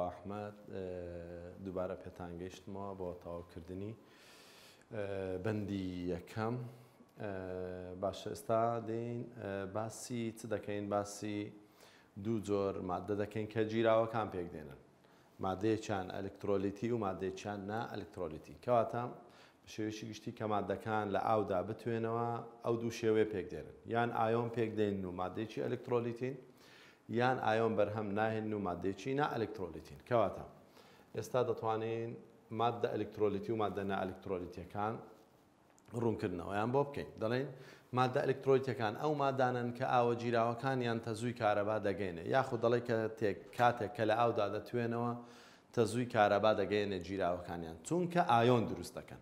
ئەحمەد دووبارە پێتان گەیشتمەوە بۆ تاواکردنی بەندی یەکەم باشە ئێستا دێن باسی چ دەکەین باسی دوو جۆر مادە دەکەین کە جیراوەکان پێک دێنن مادەیەکیان ئەلکترۆلیتی و مادەیەکیان نا ئەلکترۆلیتی کەواتە شێوێکی گشتی کە مادەکان لە ئاودا بتوێنەوە ئەو دوو شێوەیە پێک دێنن یان ئایۆن پێک دێن و مادەیەکی ئەلکترۆلیتین یان ئایۆن بەرهەم ناهێن و مادەیەکی نا ئەلکترۆلیتین کەواتە ئێستا دەتوانین مادە ئەلکترۆلیتی و مادەنا ئەلکترۆلیتیەکان ڕوونکردنەوەیان بۆ بکەین دەڵێن مادە ئەلکترۆیتەکان ئەو مادانن کە ئاوە گیرراوەکانیان تەزووی کارەبا دەگەینە یاخود دەڵی کە تێک کاتێک کە لە ئاودا دەتوێنەوە تەزووی کارەبا دەگەینە گیرراوەکانیان چونکە ئایۆن دروست دەکەن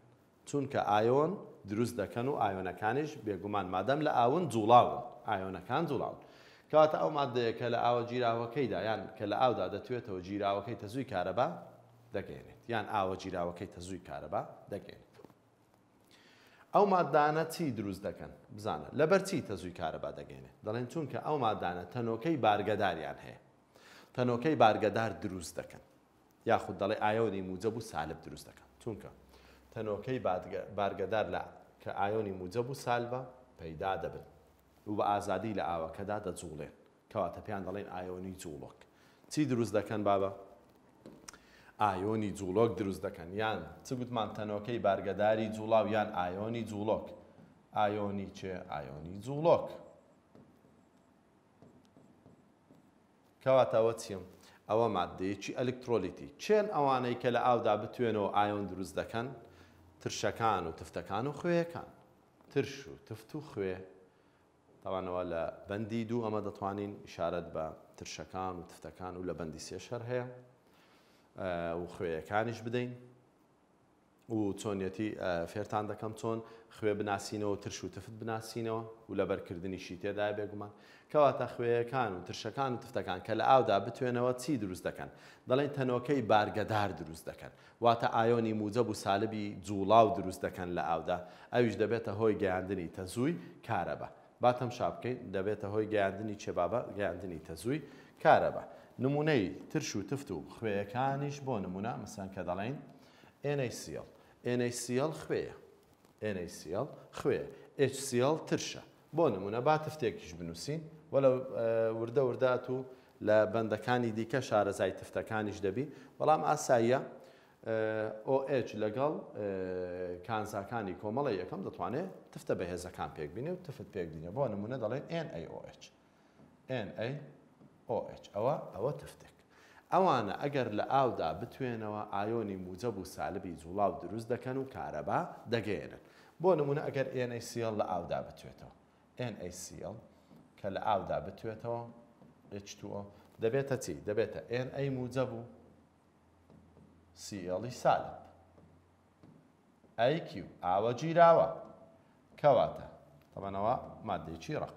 چونکە ئایۆن دروست دەکەن و ئایۆنەکانیش بێگومان مادەم لە ئاون جوڵاون ئایۆنەکان جوڵاون کەواتە ئەو مادەیە کە لە ئاوە جیراوەکەیدا یان کە لە ئاودا دەتوێتەوە جیراوەکەی تەزووی کارەبا دەگەێنێت یان ئاوە جیراوەکەی تەزووی کارەبا دەگەێنێت ئەو مادانە چی دروست دەکەن بزانە لەبەر چی تەزووی کارەبا دەگەێنێت دەڵێن چونکە ئەو مادانە تەنۆکەی بارگەداریان هەیە تەنۆکەی بارگەدار دروست دەکەن یاخود دەڵێ ئایۆنی موجەبوو سالب دروست دەکەن چونکە تەنۆکەی بارگەدار لە کە ئایۆنی موجەبوو سالبە پەیدا دەبن و بە ئازادی لە ئاوەکەدا دەجوڵێن کەواتە پێیان دەڵێن ئایۆنی جوڵۆک چی دروست دەکەن بابە ئایۆنی جوڵۆک دروست دەکەن یان چ گوتمان تەنۆکەی بارگەداری جوڵاو یان ئایۆنی جوڵۆک ئایۆنی چێ ئایۆنی جوڵۆک کەواتەوە چیم ئەوە مادەیەکی ئەلکترۆلیتی چێن ئەوانەی کە لە ئاودا بتوێنەوە ئایۆن دروست دەکەن ترشەکان و تفتەکان و خوێیەکان ترش و تفت و خوێ تاوانەوە لە بەندی دوو ئەمە دەتوانین شارەت بە ترشەکان و تفتەکان و لە بەندی سێشەر هەیە و خوێیەکانیش بدەین و چۆنیەتی فێرتان دەکەم چۆن خوێ بناسیینەوە ترش و تفت بناسیینەوە و لە بەرکردنیشی تێدا بێگومان کەواتە خوێیەکان و ترشەکان و تفتەکان کە لە ئاودا بتوێنەوە چی دروست دەکەن دەڵێن تەنۆکەی بارگەدار دروست دەکەن واتە ئایۆنی موجەب و سالبی جوڵاو دروست دەکەن لە ئاودا ئەویش دەبێتە هۆی گەیاندنی تەزووی کارەبە باتەم شابکەین دەبێتە هۆی گەیاندنی چێبابە گەیاندنی تەزووی کارە بە نمونەی ترش و تفت و خوێیەکانیش بۆ نمونە مسان کە دەڵێن NACL NACL خوێە NACL خوێ HCL ترشە بۆ نمونە با تفتێکیش بنووسین وەلە وردە وردات و لە بەندەکانی دیکە شارەزای تفتەکانیش دەبی بەڵام ئاساییە OH لەگەڵ کانساکانی کۆمەڵی یەکەم دەتوانێت تفتە بەهێزەکان پێک بینێ و تفت پێک بینێ بۆ نمونە دەڵێن NaOH NaOH ئەوە ئەوە تفتێک ئەوانە ئەگەر لە ئاودا بتوێنەوە ئایۆنی موجە بوو سالبی جوڵاو دروست دەکەن و کارەبا دەگەێنن بۆ نمونە ئەگەر NaCL لە ئاودا بتوێتەوە NaCL کە لە ئاودا بتوێتەوە H2O دەبێتە چی دەبێتە Na موجە بوو سیڵی سالب ئەیQ ئاوە گیراوە کەواتە تەمەنەوە مادێکی ڕق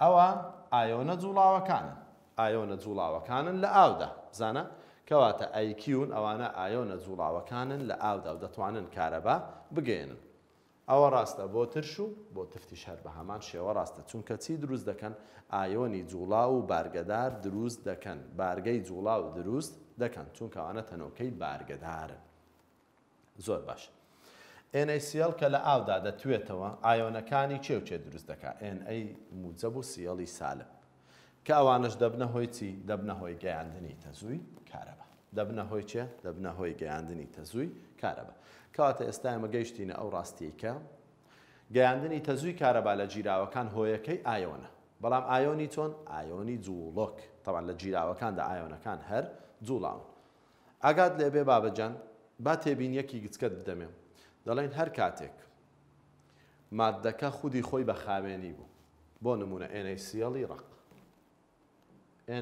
ئەوە ئایۆنە جوڵاوەکانن ئایۆنە جوڵاوەکانن لە ئاودا بزانە کەواتە ئەیکیون ئەوانە ئایۆنە جوڵاوەکانن لە ئاودا و دەتوانن کارەبا بگەێنن ئەوە ڕاستە بۆ ترش و بۆ تفتیش هەر بە هەمان شێوە ڕاستە چونکە چی دروست دەکەن ئایۆنی جوڵا و بارگەدار دروست دەکەن بارگەی جوڵا و دروست دەکەن چونکەوانە تەنۆکەی بارگەدارن زۆر باش NACL کە لە ئاودا دەتوێتەوە ئایۆنەکانی چێوچێ دروست دەکە NA موجەب و سیڵی سالم کە ئەوانش دەبنە هۆی چی دەبنە هۆی گەیاندنی تەزووی کارەبە دەبنە هۆی چێ دەبنە هۆی گەیاندنی تەزووی کارەبە کاتە ئێستا ئەمە گەیشتینە ئەو ڕاستیکە گەیاندنی تەزووی کارەبا لە جیراوەکان هۆیەکەی ئایۆنە بەڵام ئایۆنی چۆن ئایۆنی جوڵۆک تەوان لە جیراوەکاندا ئایۆنەکان هەر جوڵان ئاگات لێبێ بابەجان با تێبین یەکی گچکت بدەمێ دەڵێن هەر کاتێک مادەکە خودی خۆی بە خاوێنی بوو بۆ نمونە NACLی ڕق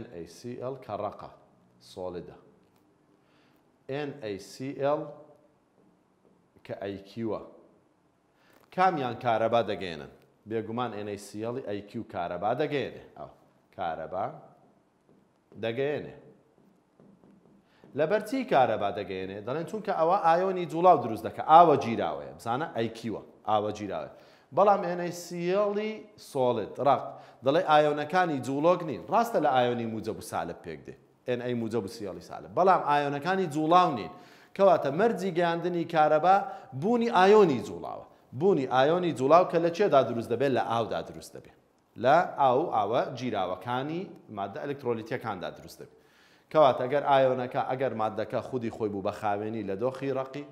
NACL کە ڕقە سۆڵدە NACL کە ئەیکیوە کامیان کارەبا دەگەێنن بێگومان NACL ئەیکی و کارەبا دەگەێنێ ئەو کارەبا دەگەێنێ لە بەرچی کارەبا دەگەێنێ دەڵێن چونکە ئەوە ئایۆنی جوڵاو دروست دەکە ئاوە گیراوەیە بزانە ئەیکیوە ئاوە گیراوە بەڵام ئێنەی سیڵی سۆڵت ڕق دەڵێ ئایۆنەکانی جوڵۆک نین ڕاستە لە ئایۆنی موجەبوو سالب پێک دێ ئێن ئەی موجەبوو سیڵی سالب بەڵام ئایۆنەکانی جوڵاو نین کەواتە مەرجی گەاندنی کارەبا بوونی ئایۆنی جوڵاوە بوونی ئایۆنی جوڵاو کە لە چێدا دروست دەبێت لە ئاودا دروست دەبێت لە ئاو ئاوە جیراوەکانی مادە ئەلکترۆلیتیەکاندا دروست دەبێت کەواتە ئەگەر ئایۆنەکە ئەگەر مادەکە خودی خۆی بوو بە خاوێنی لە دۆخی ڕقی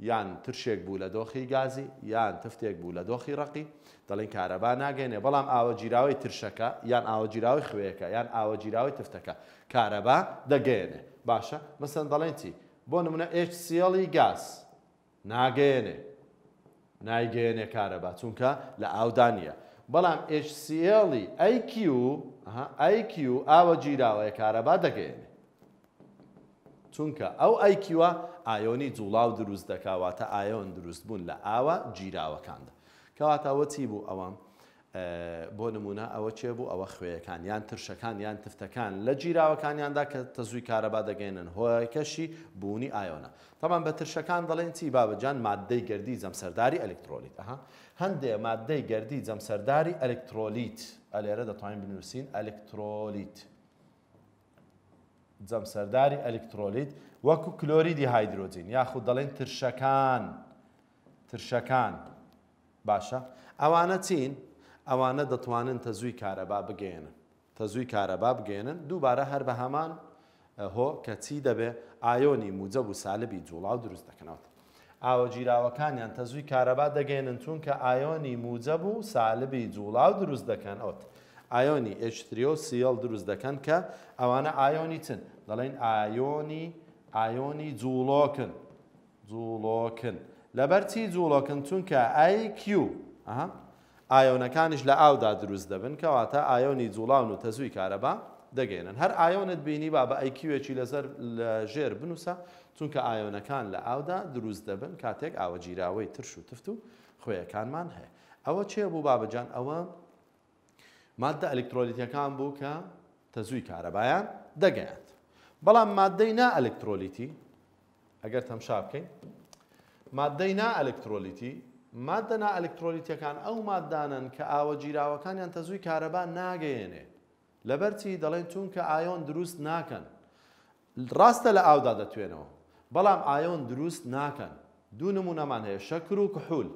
یان ترشێک بوو لە دۆخی گازی یان تفتێک بوو لە دۆخی ڕقی دەڵین کارەبا ناگەێنێ بەڵام ئاوەگیراوی ترشەکە یان ئاوەگیراوی خوێەکە یان ئاوەگیراوی تفتەکە کارەبا دەگەێنێ باشە مەسن دەڵێن چی بۆ نمونە HCLی گاز ناگەێنێ نایگەێنێ کارەبا چونکە لە ئاودانە بەڵام HCLی ئەیQ ئەیQ ئاوەگیراوەیە کارەبا دەگەێنێ چونکە ئەو ئایکیوە ئایۆنی جوڵاو دروست دەکاواتە ئایۆن دروست بوون لە ئاوە جیراوەکاندا کەواتەوە چی بوو ئەوە بۆ نمونە ئەوە چێ بوو ئەوە خوێیەکان یان ترشەکان یان تفتەکان لە جیراوەکانیاندا کە تەزووی کارەبا دەگەێنن هۆیکەشی بوونی ئایۆنە تەمان بە ترشەکان دەڵێن چی بابەجان مادەی گردی جەمسەرداری ئەلکترۆلیت ئەها هەندێ مادەی گردی جەمسەرداری ئەلکترۆلیت ئەلێرە دەتوانین بنووسین ئەلکترۆلیت جەمسەرداری ئەلکترۆلیت وەکو کلۆریدی هایدرۆجین یاخود دەڵێن ترشەکان ترشەکان باشە ئەوانە چین ئەوانە دەتوانن تەزووی کارەبا بگەێنن تەزووی کارەبا بگەێنن دووبارە هەر بە هەمان هۆ کە چی دەبێ ئایۆنی موجە و سالبی جوڵاو دروست دەکەنەوە ئاوە جیراوەکانیان تەزووی کارەبا دەگەێنن چونکە ئایۆنی موجە بوو سالبی جوڵاو دروست دەکەن ئەوت ئایۆنی H3 سیل دروست دەکەن کە ئەوانە ئایۆنی چن دەڵێن ئایۆنی ئایۆنی جوڵۆکن جوڵۆکن لەبەرچی جوڵۆکن چونکە IQ ئایۆنەکانش لە ئاودا دروست دەبن کەواتە ئایۆنی جوڵاون و تەزووی کارەبا دەگەێنن هەر ئایۆنت بینی با بە ئەیکیوێکی لەسەر ژێر بنووسە چونکە ئایۆنەکان لە ئاودا دروست دەبن کاتێک ئاوە جیراوەی ترش و تفت و خۆیەکانمان هەیە ئەوە چێ بوو بابەجان ئەوە مادە ئەلکترۆلیتەکان بوو کە تەزووی کارەبایان دەگەیاند بەڵام مادەی نا ئەلکترۆلیتی ئەگەر تەمشا بکەین مادەی نا ئەلکترۆلیتی مادە نا ئەلکترۆلیتەکان ئەو مادانن کە ئاوە جیراوەکانیان تەزووی کارەبا ناگەیەنێ لەبەرچی دەڵێن چون کە ئایۆن دروست ناکەن ڕاستە لە ئاودا دەتوێنەوە بەڵام ئایۆن دروست ناکەن دوو نمونەمان هەیە شەکر و کحول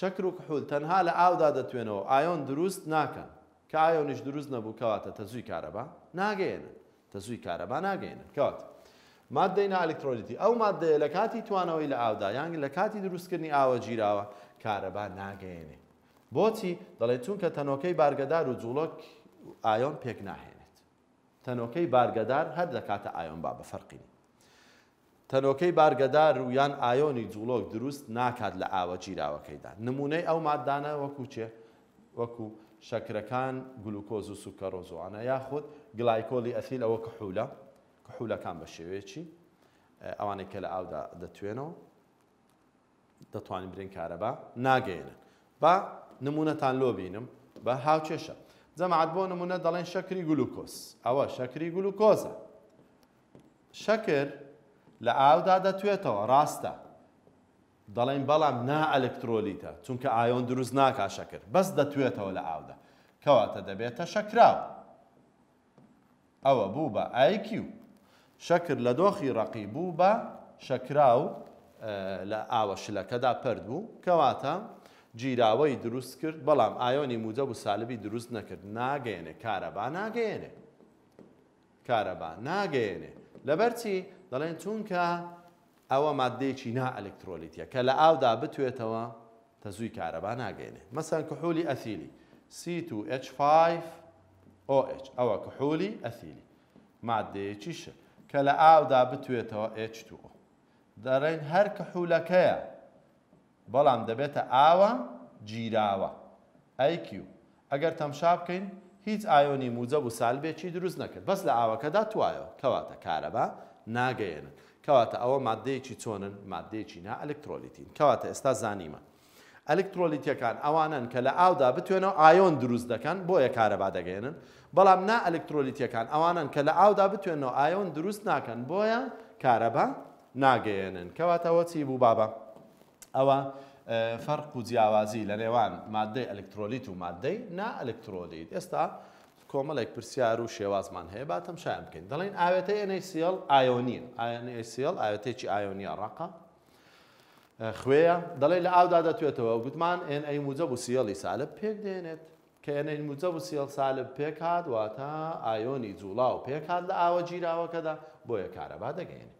شەکر و کحول تەنها لە ئاودا دەتوێنەوە ئایۆن دروست ناکەن کە ئایۆنیش دروست نەبوو کەواتە تەزووی کارەبا ناگەێنن تەزووی کارەبا ناگەێنن کەوات مادەی ناالکترۆلیتی ئەو مادەیە لە کاتی توانەوەی لە ئاودا یانگ لە کاتی دروستکردنی ئاوە گیراوە کارەبا ناگەێنێ بۆچی دەڵێت چونکە تەنۆکەی بارگەدار و جوڵۆک ئایۆن پێک ناهێنێت تەنۆکەی بارگەدار هەر لە کاتە ئایۆن با بە فەرقینی تەنۆکەی بارگەدار و یان ئایۆنی جوڵۆک دروست ناکات لە ئاوە جیراوەکەیدا نمونەی ئەو مادانە وەکو چێ وەکو شەکرەکان گلوکۆز و سوکەڕۆزوانە یاخود گلایکۆلی ئەسیل ئەوە کحولە کحولەکان بە شێوەیەکی ئەوانێک کە لە ئاودا دەتوێنەوە دەتوانین برین کارەبا ناگەێنن با نمونونەتان لۆ بینم بە هاوچێشە جەمعات بۆ نمونە دەڵێن شەکری گلوکۆس ئەوە شەکری گلوکۆزە شەکر لە ئاودا دەتوێتەوە ڕاستە دەڵێن بەڵام نا ئەلکترۆلیتە چونکە ئایۆن دروست ناکا شەکر بەس دەتوێتەوە لە ئاودا کەواتە دەبێتە شەکراو ئەوە بوو بە ئایکیو شەکر لە دۆخی ڕقی بوو بە شەکراو لە ئاوەشلەکەدا پرد بوو کەواتە جیراوەی دروست کرد بەڵام ئایۆنی موجە و سالبی دروست نەکرد ناگەێنێ کارەبا ناگەێنێ کارەبا ناگەێنێ لەبەرچی دەڵێن چونکە ئەوە مادەیەکی نا ئەلکترۆلیتە کە لە ئاودا بتوێتەوە تەزووی کارەبا ناگەێنێ مەسەن کحولی ئەثیلی C2H5OH ئەوە کحولی ئەثیلی مادەیەکیشە کە لە ئاودا بتوێتەوە H2O دەڕێن هەر کەحولەکەیە بەڵام دەبێتە ئاوە گیراوە ئەیQ ئەگەر تەمشا بکەین هیچ ئایۆنی موجە و سالبێکی دروست نەکرد بەس لە ئاوەکەدا توایە کەواتە کارەبا ناگەێنن کەواتە ئەوە مادەیەکی چۆنن مادەیەکی نا ئەلکترۆلیتین کەواتە ئێستا زانیمە ئەلکترۆلیتیەکان ئەوانن کە لە ئاودا بتوێنەوە ئایۆن دروست دەکەن بۆیە کارەبا دەگەێنن بەڵام نا ئەلکترۆلیتیەکان ئەوانن کە لە ئاودا بتوێنەوە ئایۆن دروست ناکەن بۆیە کارەبا ناگەێنن کەواتەوە چی بوو بابە ئەوە فەرق و جیاوازی لە نێوان مادەی ئەلکترۆلیت و مادەی نا ئەلکترۆلیت ئێستا کۆمەڵێک پرسیار و شێوازمان هەیە باتەم شایان بکەین دەڵێن ئاوێتەی NACL ئایۆنیە NACL ئاوێتێکی ئایۆنیە ڕقا خوێە دەڵێ لە ئاودا دەتوێتەوە گوتمان NA موجە و سیڵی سالب پێک دێنێت کە NA موجە و سیڵ سالب پێک هاات واتە ئایۆنی جوڵا و پێک هاات لە ئاوە گیراوەکەدا بۆیە کارەبا دەگەێنێت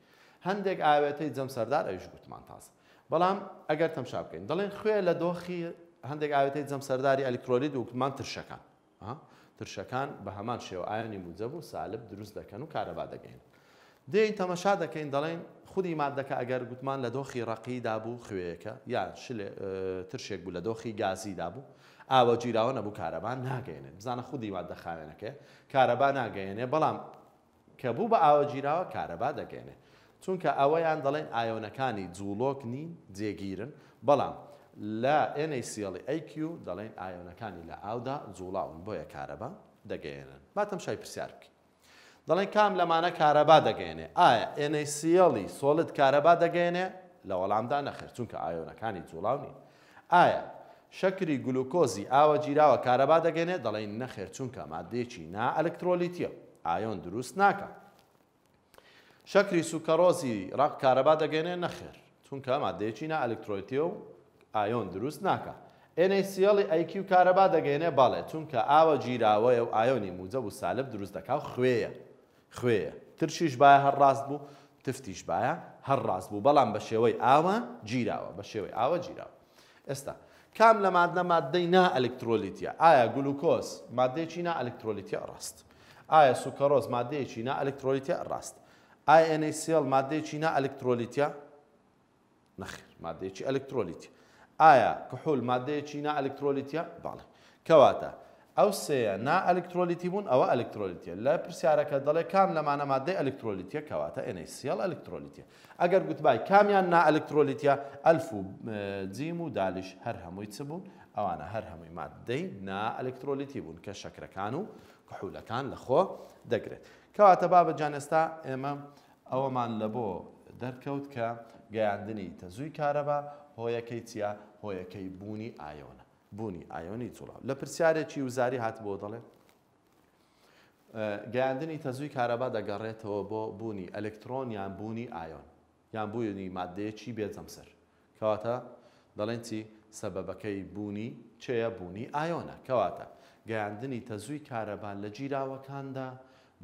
هەندێک ئاوێتەی جەم سەردار ئەوش گوتمان تاسە بەڵام ئەگەر تەمشا بکەین دەڵێن خوێ لە دۆخی هەندێک ئاوێتەی جەم سەرداری ئەلکترۆلیت وکمان ترشەکان ترشەکان بە هەمان شێوە ئایانی موجەب و سالب دروست دەکەن و کارەبا دەگەین دێین تەمەشا دەکەین دەڵێن خودی مادەکە ئەگەر گوتمان لە دۆخی ڕقیدا بوو خوێیەکە یان ترشێک بوو لە دۆخی گازیدا بوو ئاوە جیراوە نەبوو کارەبان ناگەێنێت بزانە خودی مادە خاوێنەکە کارەبا ناگەێنێ بەڵام کە بوو بە ئاوە جیراوە کارەبا دەگەێنێ چونکە ئەوەیان دەڵێن ئایۆنەکانی جوڵۆک نین جێگیرن بەڵام لە NACL AQ e دەڵێن ئایۆنەکانی لە ئاودا جوڵاون بۆیە کارەبا دەگەێنن باتەم شای پرسیار بکە دەڵێن کام لەمانە کارەبا دەگەێنێ ئایا NACLی e سۆلت کارەبا دەگەێنێ لە وەڵامدا نەخر چونکە ئایۆنەکانی جوڵاونی ئایا شەکری گلوکۆزی ئاوە جیراوە کارەبا دەگەێنێ دەڵێن نەخێر چونکە مادێکی نا ئەلکترۆلیتیە ئایۆن دروست ناکە شەکری سوکەڕۆزی ڕق کارەبا دەگەێنێ نەخێر چونکە مادێکی نا ئەلکترۆیتیە و ئایۆن دروست ناکە. NACڵی ئەیQ کارەبا دەگەێنێ باڵێ چونکە ئاوە جیراوەیە و ئایۆنی موجە و سالب دروست دەکاو خوێیە خوێیە ترشیش باە هەر ڕاست بوو تفتیش باە هەر ڕاست بوو بەڵام بە شێوەی ئاوە جیراوە بە شێوەی ئاوە جیراوە ئێستا کام لە مادە مادەی نا ئەلکترۆلیتە ئایا گلوکۆس مادەیەکی نا ئەلکترۆلیتە ڕاست ئایا سوکەڕۆز مادەیەکی نا ئەلکترۆلیتە ڕاست ئایNACL مادەیەکی نا ئەلکترۆلیتە نەخیر مادەیەکی ئەلکترۆلیتی ئایا کحول مادەیەکی نا ئەلکترۆلیتە باڵێ کەواتە ئەو سەیە نا ئەلکترۆلیتی بوون ئەوە ئەلکترۆلیتە لە پرسیارەکە دەڵێ کام لەمانە مادەی ئەلکترۆلیتە کەواتە ئەسیل ئەلکترۆلیتە ئەگەر گوتبای کامیان نا ئەلکترۆلیتە ئەلف و جیم و دالیش هەر هەمووی چ بوون ئەوانە هەر هەمووی مادەی نا ئەلکترۆلیتی بوون کە شەکرەکان و کحولەکان لەخۆ دەگرێت کەواتە بابەجانێستا ئێمە ئەوەمان لە بۆ دەرکەوت کە گەیاندنی تەزووی کارەبە هۆیەکەی چیە هۆیەکەی بوونی ئایۆنە بوونی ئایۆنی جوڵاو لە پرسیارێکی وزاری هات بۆ دەڵێ گەیاندنی تەزووی کارەبا دەگەڕێتەوە بۆ بوونی ئەلکترۆن یان بوونی ئایۆن یان بوونی مادەیەکی بێجەمسەر کەواتە دەڵێن چی سەبەبەکەی بوونی چێە بوونی ئایۆنە کەواتە گەیاندنی تەزووی کارەبان لە جیراوەکاندا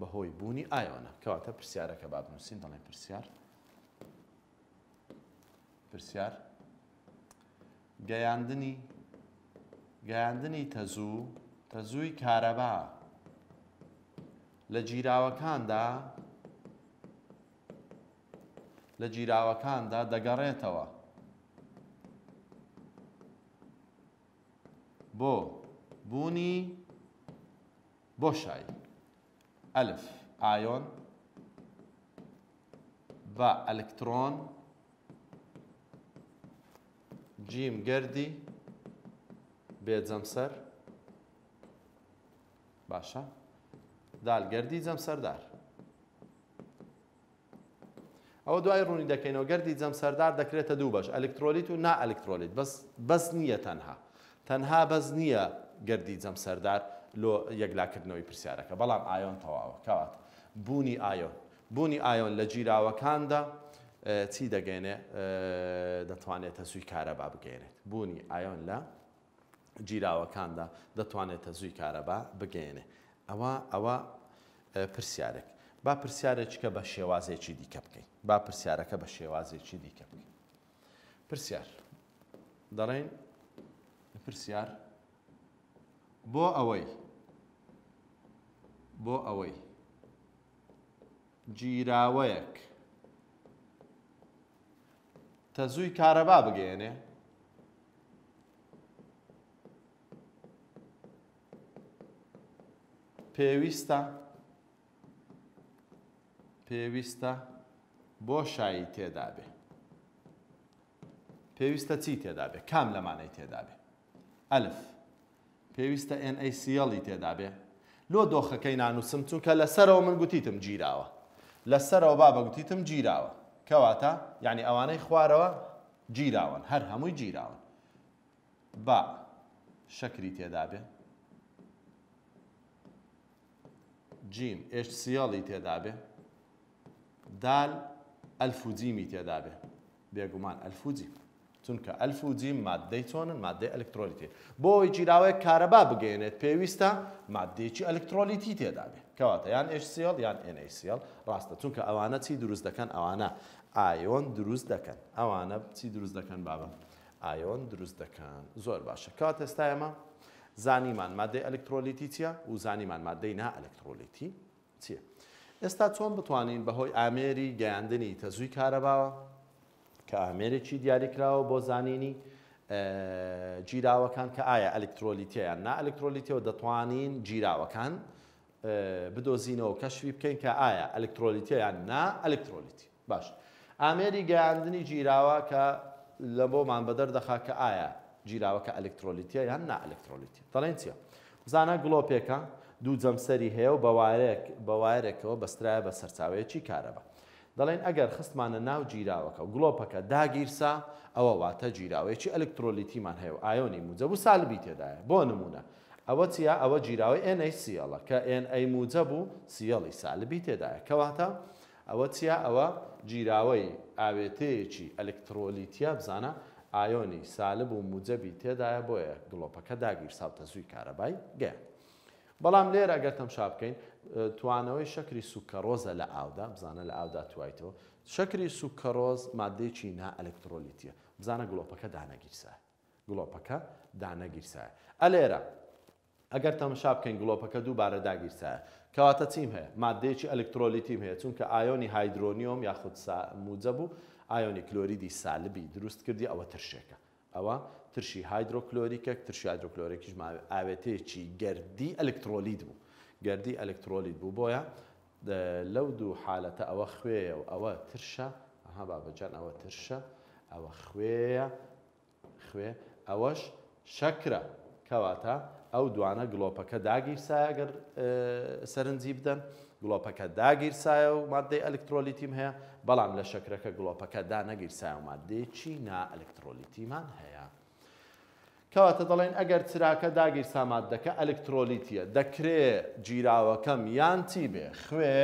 بەهۆی بوونی ئایۆنە کەواتە پرسیارەکە بابنووسین دەڵێن پرسیار پرسیار گەیاندنی گەیاندنی تەزوو تەزووی کارەبا لە جیراوەکاندا لە جیراوەکاندا دەگەڕێتەوە بۆ بوونی بۆ شای ئەلف ئایۆن بە ئەلکترۆن جیم گردی بێت جەمسەر باشە دالگەردی جەمسەردار ئەوە دوای ڕوونی دەکەینەوە گەردی جەمسەردار دەکرێتە دوو بەش ئەلکترۆلیت و نا ئەلکترۆلیت بەس نییە تەنها تەنها بەس نییە گەردی جەمسەردار لۆ یەکلاکردنەوەی پرسیارەکە بەڵام ئایۆن تەواوە کەوات بوونی ئایۆن بوونی ئایۆن لە جیراوەکاندا چی دەگەێنێ دەتوانێتە زووی کارەبا بگەێنێت بوونی ئایۆن لە جیراوەکاندا دەتوانێتە زووی کارەبا بگەێنێ ئەوە ئەوە پرسیارێک با پرسیارێککە بە شێوازێکی دیکە بکەین با پرسیارەکە بە شێوازێکی دیکە بکەین پرسیار دەڵێن پرسیار بۆ ئەوەی بۆ ئەوەی جیراوەیەک تا زووی کارەبا بگەێنێ پێویستە پێویستە بۆ شایی تێدا بێ پێویستە چی تێدا بێ کام لەمانەی تێدا بێ ئەلف پێویستە NACLی تێدا بێ لۆ دۆخەکەی نانووسم چونکە لەسەرەوە من گوتیتم گیراوە لەسەرەوە بابە گوتیتم گیراوە كواتا يعني أواني خوارەوە گیراون هر همو گیراون با شكري تيدابي جيم جیم سيالي تيدابي دال الفوزيمي تيدابي بيقومان الفوزيمي چونکە ئەلف و جیم مادەی چۆنن مادەی ئەلکترۆلیتی بۆی جیراوەیە کارەبا بگەێنێت پێویستە مادێکی ئەلکترۆلیتی تێدا بێت کەواتە یان HCL یان NaCL ڕاستە چونکە ئەوانە چی دروست دەکەن ئەوانە ئایۆن دروست دەکەن ئەوانە چی دروست دەکەن بابە ئایۆن دروست دەکەن زۆر باشە کات ئێستا ئێمە زانیمان مادەی ئەلکترۆلیتی چییە و زانیمان مادەی نا ئەلکترۆلیتی چییە؟ ئێستا چۆن بتوانین بەهۆی ئامێری گەیاندنی تەزووی کارەباوە کە ئامێرێکی دیاریکراوە بۆ زانینی جیراوەکان کە ئایا ئەلکترۆلیتیان نا ئەلکترۆلیتیەوە دەتوانین جیراوەکان بدۆزینەوە کەشوی بکەین کە ئایا ئەلکترۆلیتیان نا ئەلکترۆلیتی باش ئامێری گەیاندنی جیراوە کە لە بۆمان بەدەر دەخا کە ئایا جیراوەکە ئەلکترۆلیتیە یان نا ئەلکترۆلیتی تەڵێنچیە زانە گڵۆپێکە دوو جەمسەری هەیە و بەوارێک بەوارێکەوە بەسترایە بە سەرچاوەیەکی کارەبە دەڵێن ئەگەر خستمانە ناو جیراوەکە و گلۆپەکە داگیرسا ئەوە واتە جیراوەیەکی ئەلکترۆلیتیمان هەیە و ئایۆنی موجە و سالبی تێدایە بۆ نمونە ئەوە چیا ئەوە جیراوی NA سیڵە کە NA موجە بوو سیڵی سالبی تێدایە کەواتە ئەوە چیا ئەوە جیراوەی ئاوێتەیەکی ئەلکترۆلیتیا بزانە ئایۆنی سالب و موجەبی تێدایە بۆیە گلۆپەکە داگیر ساوتە زووی کارەبای گەیان. بەڵام لێرە ئەگەر تەمشا بکەین توانەوەی شکری سوکەڕۆزە لە ئاودا بزانە لە ئاودا توایتەوە شکری سوکەڕۆز مادەیەکی نا ئەلکترۆلیتیە بزانە گڵۆپەکە دانەگیرسە گڵۆپەکە دانەگیرسایە ئەلێرە ئەگەر تەمەشا بکەین گڵۆپەکە دووبارە داگیرسایە کەواتە چیم هەیە مادەیەکی ئەلکترۆلیتیم هەیە چونکە ئایۆنی هایدرۆنیۆم یاخود موجە بوو ئایۆنی کلۆریدی سالبی دروست کردی ئەوە ترشێکە ئەوە ترشی هایدرۆکلۆریکە ترشی هایدرۆکلۆریکیش ئاوێتەیەکی گەردی ئەلکترۆلیت بوو گردی ئەلکترۆلیت بوو بۆیە لەو دوو حالەتە ئەوە خوێە و ئەوە ترشە ئەها بابجان ئەوە ترشە ئەوە خوێە خوێ ئەوەش شەکرە کەواتە ئەو دوانە گلۆپەکە داگیر سایەگەر سەرنجی بدەن گلۆپەکە داگیر سایە و مادەی ئەلکترۆلیتیم هەیە بەڵام لە شەکرەکە گلۆپەکە دانەگیر سایە و مادەیەکی نا ئەلکترۆلیتیمان هەیە. کەواتە دەڵێن ئەگەر چراکە داگیر سامات دەکە ئەلکترۆلیتیە دەکرێ جیراوەکەم یان چی بێ خوێ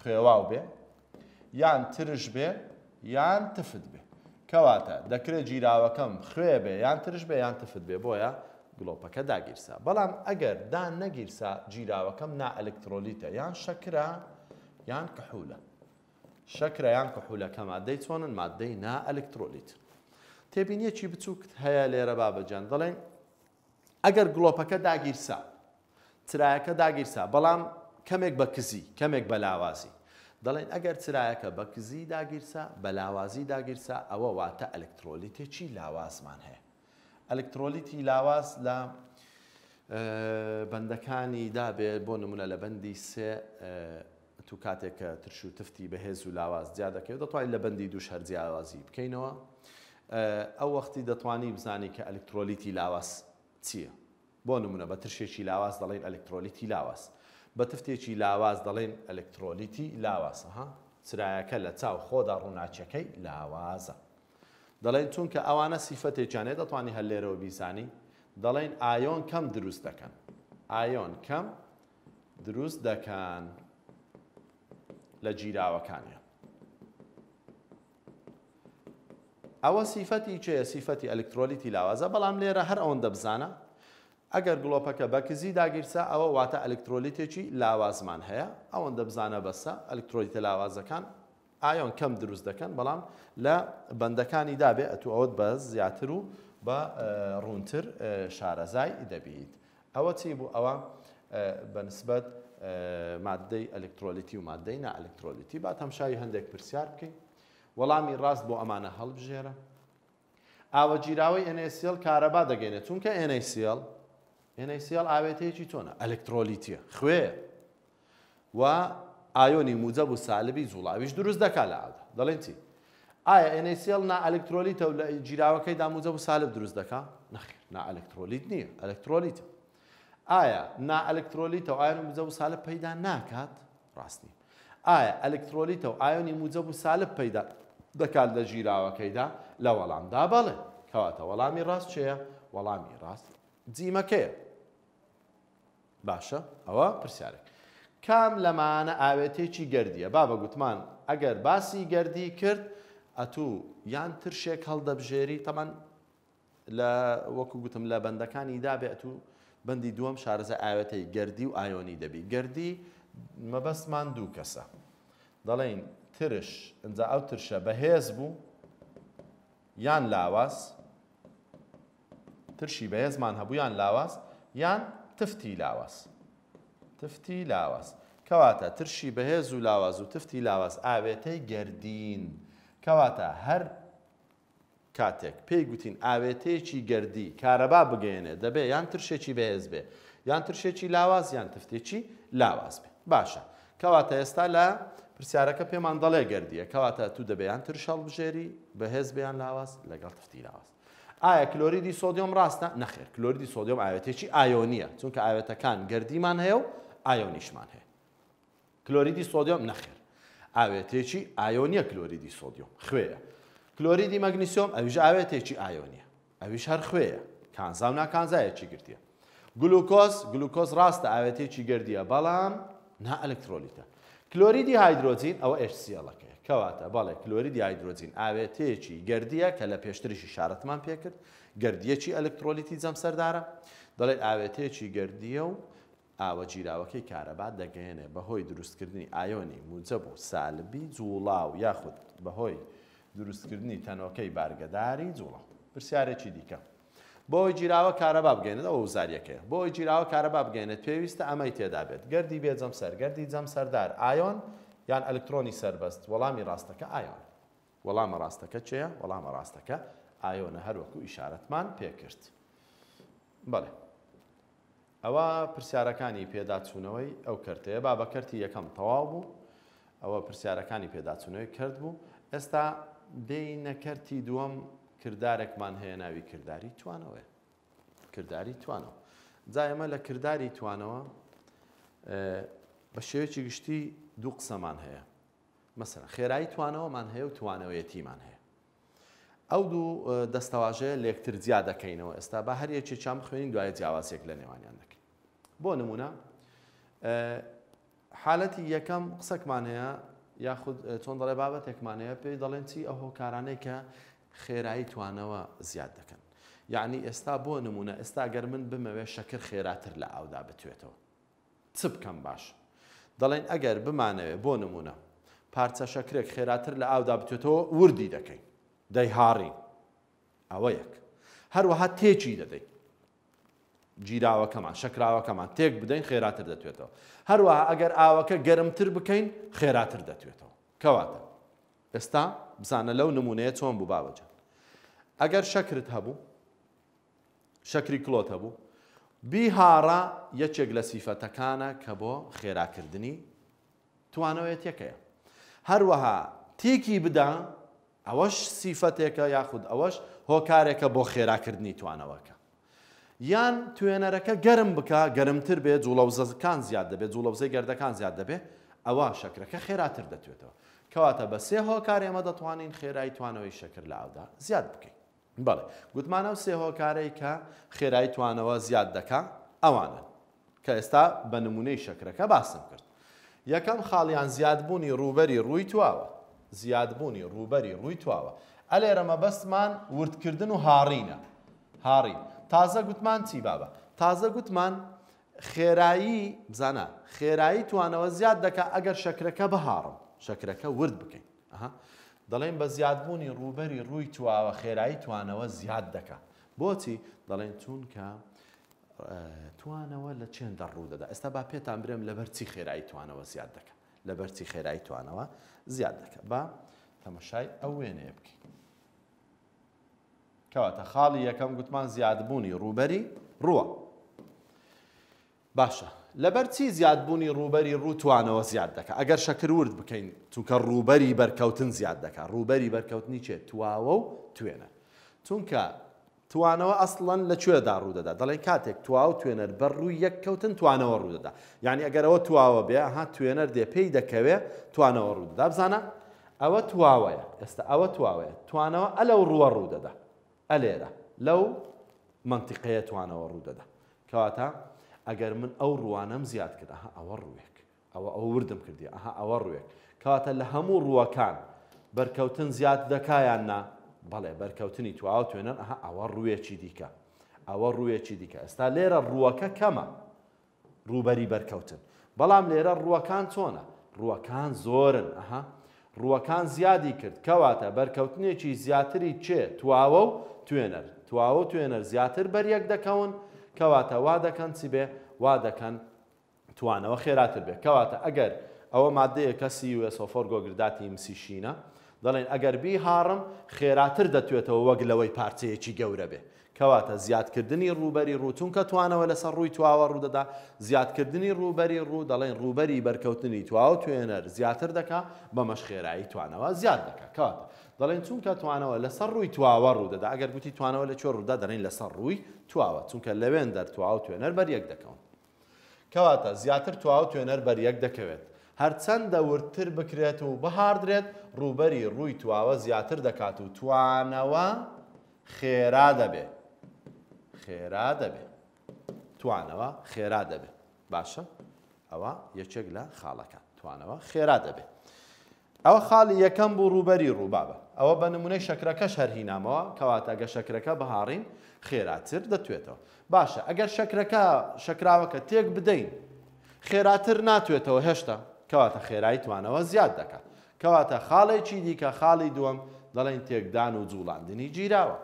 خوێواو بێ یان ترش بێ یان تفت بێ کەواتە دەکرێت جیراوەکەم خوێ بێ یان ترش بێ یان تفت بێ بۆیە گلۆپەکە داگیرسا بەڵام ئەگەر دا نەگیرسا جیراوەکەم نا ئەلکترۆلیتە یان شەکرا یان کەحولە شەکرە یان کەحولەکە مادەی چۆنن مادەی نا ئەلکترۆلیت تێبینیەکی بچووکت هەیە لێرە بابەجان دەڵێن ئەگەر گلۆپەکە داگیرسا چرایەکە داگیرسا بەڵام کەمێک بە کزی کەمێک بە لاوازی دەڵێن ئەگەر چرایەکە بە کزی داگیرسا بە لاوازی داگیرسا ئەوە واتە ئەلکترۆلیتێکی لاوازمان هەیە ئەلکترۆلیتی لاواز لە بەندەکانی دابێت بۆ نمونە لە بەندی سێ تو کاتێک کە ترش و تفتی بەهێز و لاواز زیاد دەکەوێت دەتوانین لە بەندی دوو شەرجیاوازی بکەینەوە. ئەو وەختی دەتوانی بزانی کە ئەلکترۆلیتی لاوەس چییە؟ بۆ نمونە بە ترشێکی لاواز دەڵێن ئەلکترۆلیتی لاوەس بە تفتێکی لاواز دەڵێن ئەلکترۆلیتی لاواسەها چرایەکە لە چاو خۆدا ڕووناچەکەی لاوازە دەڵێن چونکە ئەوانە سیفەتێکیانێ دەتوانانی هەلێرەوە بیزانی دەڵێن ئایۆن کەم دروست دەکەن ئایۆن کەم دروست دەکەن لە جیراوەکانیان ئەوە سیفەتی چێە سیفەتی ئەلکترۆلیتی لاوازە بەڵام لێرە هەر ئەوەن دەبزانە ئەگەر گڵۆپەکە بەکزی داگیرسە ئەوە واتە ئەلکترۆلیتێکی لاوازمان هەیە ئەوەن دەبزانە بەسە ئەلکترۆلیتە لاوازەکان ئایۆن کەم دروست دەکەن بەڵام لە بەندەکانی دابێ ئەتو ئەوت بە زیاتر و بە ڕونتر شارەزای دەبیت ئەوە چی بوو ئەوە بەنسبەت مادەی ئەلکترۆلیتی و مادەی نا ئەلکترۆلیتی با تەمشای هەندێک پرسیار بکەین وەڵامی ڕاست بۆ ئەمانە هەڵبژێرە ئاوە جیراوەی NSCL کارەبا دەگەێنێت چونکە NSCL NSCL ئاوێتەیەکی تۆنە ئەلکترۆلیتیە خوێ و ئایۆنی موجە و سالبی زوڵاویش دروست دەکا لە ئادا دەڵێن چی ئایا NSCL نا ئەلکترۆلیتە و لە جیراوەکەی داموجە و سالب دروست دەکا نەخیر نا ئەلکترۆلیت نییە ئەلکترۆلیتە ئایا نا ئەلکترۆلیتە و ئایۆنی موجە و سالب پەیدا ناکات ڕاستنی ئایا ئەلکترۆلیتە و ئایۆنی موجە و سالب پەیدا دەکات لە ژیراوەکەیدا لە وەڵامدا بەڵێ کەواتە وەڵامی ڕاست چەیە وەڵامی ڕاست جیمەکەیە باشە ئەوە پرسیارێک کام لەمانە ئاوێتێکی گردیە با بە گوتمان ئەگەر باسی گردی کرد ئەتوو یان ترشێک هەڵدەبژێری تەمان لە وەکو گوتم لە بەندەکانی دابێت و بەندی دووەم شارزە ئاوەتی گردی و ئایۆنی دەبی گردی مەبەستمان دوو کەسە دەڵین ترش اینجا ئەو ترشە بەهێز بوو یان لاواز ترشی بەهێزمان هەبوو یان لاواز یان تفتی لاواز تفتی لاواز کەواتە ترشی بەهێز و لاواز و تفتی لاواز ئاوێتەی گردین کەواتە هەر کاتێک پێی گوتین ئاوێتەیەکی گردی کارەبا بگەێنێ دەبێ یان ترشێکی بەهێز بێ یان ترشێکی لاواز یان تفتێکی لاواز بێ باشە کەواتە ئێستا لە پرسیارەکە پێمان دەڵێ گردیە کەواتە تو دەبیان ترشەڵ بژێری بەهێز بیان لاواز لەگەڵ تفتی لاواز. ئایا کلۆریدی سۆدیۆم ڕاستە نەخێر کلۆریدی سۆدیۆم ئاوێتێکی ئایۆنیە چونکە ئاوێتەکان گردیمان هەیە و ئایۆنیشمان هەیە. کلۆریدی سۆدیۆم نەخێر. ئاوێتێکی ئایۆنیە کلۆریدی سۆدیۆم خوێە. کلۆریدی مەگنیسیۆم ئەویش ئاوێتێکی ئایۆنیە. ئەویش هەر خوێە کانزا و ناکانزایەکی گرتیە. گلوکۆز گلوکۆز ڕاستە ئاوێتێکی گردیە بەڵام نا ئەلکترۆلیتە. کلۆریدی هایدرۆزین ئەوە ئشسیڵەکە کەواتە بەڵێ کلۆریدی هایدرۆزین ئاوێتەیەکی گردیە کە لە پێشترشی شارەتمان پێکرد گردیەکی ئەلکترۆلیتی جەم سەردارە دەڵێت ئاوێتەیەکی گردیە و ئاوە جیراوەکەی کارەبا دەگەێنێ بەهۆی دروستکردنی ئایۆنی موجە بوو سالبی جوڵاو یاخود بەهۆی دروستکردنی تەنۆکەی بارگەداری جوڵاو پرسیارێکی دیکە بۆی جیراوە کارەبا بگەێنێت ئەو زاریەکە بۆی جیراوە کارەبا بگەێنێت پێویستە ئەمەی تێدا بێت گەردی بێجەم سەرگەردی جەم سەردار ئایۆن یان ئەلکترۆنی سربەست وەڵامی ڕاستەکە ئایۆن وەڵامە ڕاستەکە چەیە وەڵامە ڕاستەکە ئایۆنە هەروەکو ئیشارەتمان پێکرد بڵێ ئەوە پرسیارەکانی پێداچوونەوەی ئەو کردەیە با بەکەرتی یەکەم تەواو بوو ئەوە پرسیارەکانی پێداچوونەوەی کرد بوو ئێستا دێی نەکەرتی دووەم کردارێکمان هەیە ناوی کردداری توانەوە کردداری توانەوە جایەمە لە کردداری توانەوە بە شێوێکی گشتی دوو قسەمان هەیە مەسەر خێرایی توانەوەمان هەیە و توانەوەیەتیمان هەیە ئەو دوو دەستەواژەیە لێکتر جیا دەکەینەوە ئێستا بە هەر یەکی چام خوێنین دوای جیاوازێک لە نێوانیان دەکەین بۆ نمونە حالەتی یەکەم قسەکمان هەیە یاخود چۆن دەڵێ بابەتێکمانەیە پێی دەڵێن چی ئەو هۆکارانەی کە خێرایی توانەوە زیاد دەکەن یعنی ئێستا بۆ نمونە ئێستا گەر من بمەوێ شەکر خێراتر لە ئاودا بتوێتەوە چ بکەم باش دەڵێن ئەگەر بمانەوێ بۆ نمونە پارچە شەکرێک خێراتر لە ئاودا بتوێتەوە وردی دەکەین دەی هاڕی ئەوە یەک هەروەها تێکی دەدەیت جیراوەکەمان شەکراوەکەمان تێک بدەین خێراتر دەتوێتەوە هەروەها ئەگەر ئاوەکە گەرمتر بکەین خێراتر دەتوێتەوە کەواتە ئێستا بزانە لەو نمونەیە چۆن بوو بابەجان ئەگەر شەکرت هەبوو شەکری کلۆت هەبوو بیهارە یەکێک لە سیفەتەکانە کە بۆ خێراکردنی توانەوەیت یەکەیە هەروەها تێکی بدا ئەوەش سیفەتێکە یاخود ئەوەش هۆکارێکە بۆ خێراکردنی توانەوەکە یان توێنەرەکە گەرم بکە گەرمتر بێت جوڵەوزەکان زیاد دەبێت جوڵەوزەی گەردەکان زیاد دەبێت ئەوە شەکرەکە خێراتر دەتوێتەوە کەواتە بە سێ هۆکار ئێمە دەتوانین خێرایی توانەوەی شەکر لە ئاودا زیاد بکەین بڵێ گوتمانە و سێ هۆکارەی کە خێرایی توانەوە زیاد دەکا ئەوانە کە ئێستا بە نمونەی شەکرەکە باسم کرد یەکەم خاڵیان زیادبوونی ڕوبەری ڕووی تواوە زیادبوونی ڕوبەری ڕووی تواوە ئەلێرەمە بەستمان وردکردن و هاڕینە هاڕین تازە گوتمان چی بابە تازە گوتمان خێرایی بزانە خێرایی توانەوە زیاد دەکا ئەگەر شەکرەکە بەهاڕم شەکرەکە ورد بکەین دەڵێن بە زیادبوونی ڕوبەری ڕووی تواوە خێرایی توانەوە زیاد دەکات بۆچی دەڵێن چونکە توانەوە لە چێندە ڕوو دەدا ئێستا با پێتان برێم لە بەرچی خێرایی توانەوە زیاد دەکە لە بەرچی خێرایی توانەوە زیاد دەکە با تەمەشای ئەو وێنەیە بکەین کەواتە خاڵی یەکەم گوتمان زیادبوونی ڕوبەری ڕووە باشە لەبەر چی زیادبوونی ڕوبەری ڕووتوانەوە زیاد دەکە ئەگەر شەکرورد بکەین چونکە ڕوبەری بەرکەوتن زیاد دەکە ڕوبەری بەرکەوتنی چێت تواوە و توێنە چونکە توانەوە ئەسڵەن لەکوێدا ڕوودەدا دەڵێن کاتێک تواو توێنەر بەر ڕووی یەک کەوتن توانەوە ڕوودەدا یعنی ئەگەرەوە تواوە بێ ها توێنەر دێ پێی دەکەوێ توانەوە ڕوودەدا بزانە ئەوە تواوەیە ئێستا ئەوە تواوەیە توانەوە ئەلەو ڕووە ڕوودەدا ئەلێرە لەو منتیقەیە توانەوە ڕوودەدا کەواتە ئەگەر من ئەو ڕوانم زیاد کرد ئەها ئەوە ڕوێک ئەوە ئەو وردم کردی ئەها ئەوە ڕوێک کاتە لە هەموو ڕوەکان بەرکەوتن زیاد دەکایاننا بەڵێ بەرکەوتنی تواو توێنەن ئەها ئەوە ڕوێکی دیکە ئەوە ڕوێکی دیکە ئێستا لێرە ڕوەکە کەمە ڕوبەری بەرکەوتن بەڵام لێرە ڕوەکان چۆنە ڕوەکان زۆرن ئەها ڕوەکان زیادی کرد کەواتە بەرکەوتنێکی زیاتری چێ تواوە و توێنەر تواوە توێنەر زیاتر بەریەک دەکەون کەواتە وا دەکەن چی بێ وا دەکەن توانەوە خێراتر بێ کەواتە ئەگەر ئەوە مادەیە کەسی وسۆفۆر گۆگرداتی مسیشینە دەڵێن ئەگەر بی هاڕم خێراتر دەتوێتەوە وەک لەوەی پارتەیەکی گەورە بێ کەواتە زیادکردنی ڕوبەری ڕوتون کە توانەوە لەسەر ڕووی تواوە ڕوودەدا زیادکردنی ڕوبەری ڕوو دەڵێن ڕوبەری بەرکەوتنی تواوە توێنەر زیاتر دەکا بەمەش خێرایی توانەوە زیاد دەکە کەواتە دەڵێن چونکە توانەوە لەسەر ڕووی تواوە ڕوودەدا ئەگەر گوتی توانەوە لە چۆ ڕوودا دەڕین لەسەر ڕووی تواوە چونکە لەوێن دەرتواوە توێنەر بەریەک دەکەون کەواتە زیاتر تواوە توێنەر بەریەک دەکەوێت هەرچەندە ورتر بکرێت و بەهاردرێت ڕوبەری ڕووی تواوە زیاتر دەکات و توانەوە خێرا دەبێ خێرا دەبێ توانەوە خێرا دەبێ باشە ئەوە یەکێک لە خاڵەکە توانەوە خێرا دەبێ ئەوە خاڵی یەکەم بوو ڕوبەری ڕووبابە ئەوە بە نمونەی شکرەکەش هەرهینامەوە کەواتە ئەگە شکرەکە بەهاڕین خێراتر دەتوێتەوە باشە ئەگەر شکرەکە شکراوەکە تێک بدەین خێراتر ناتوێتەوە هێشتا کەواتە خێرایی توانەوە زیاد دەکات کەواتە خاڵێکی دیکە خاڵی دووەم دەڵێن تێکدان و جوڵاندنی جیراوە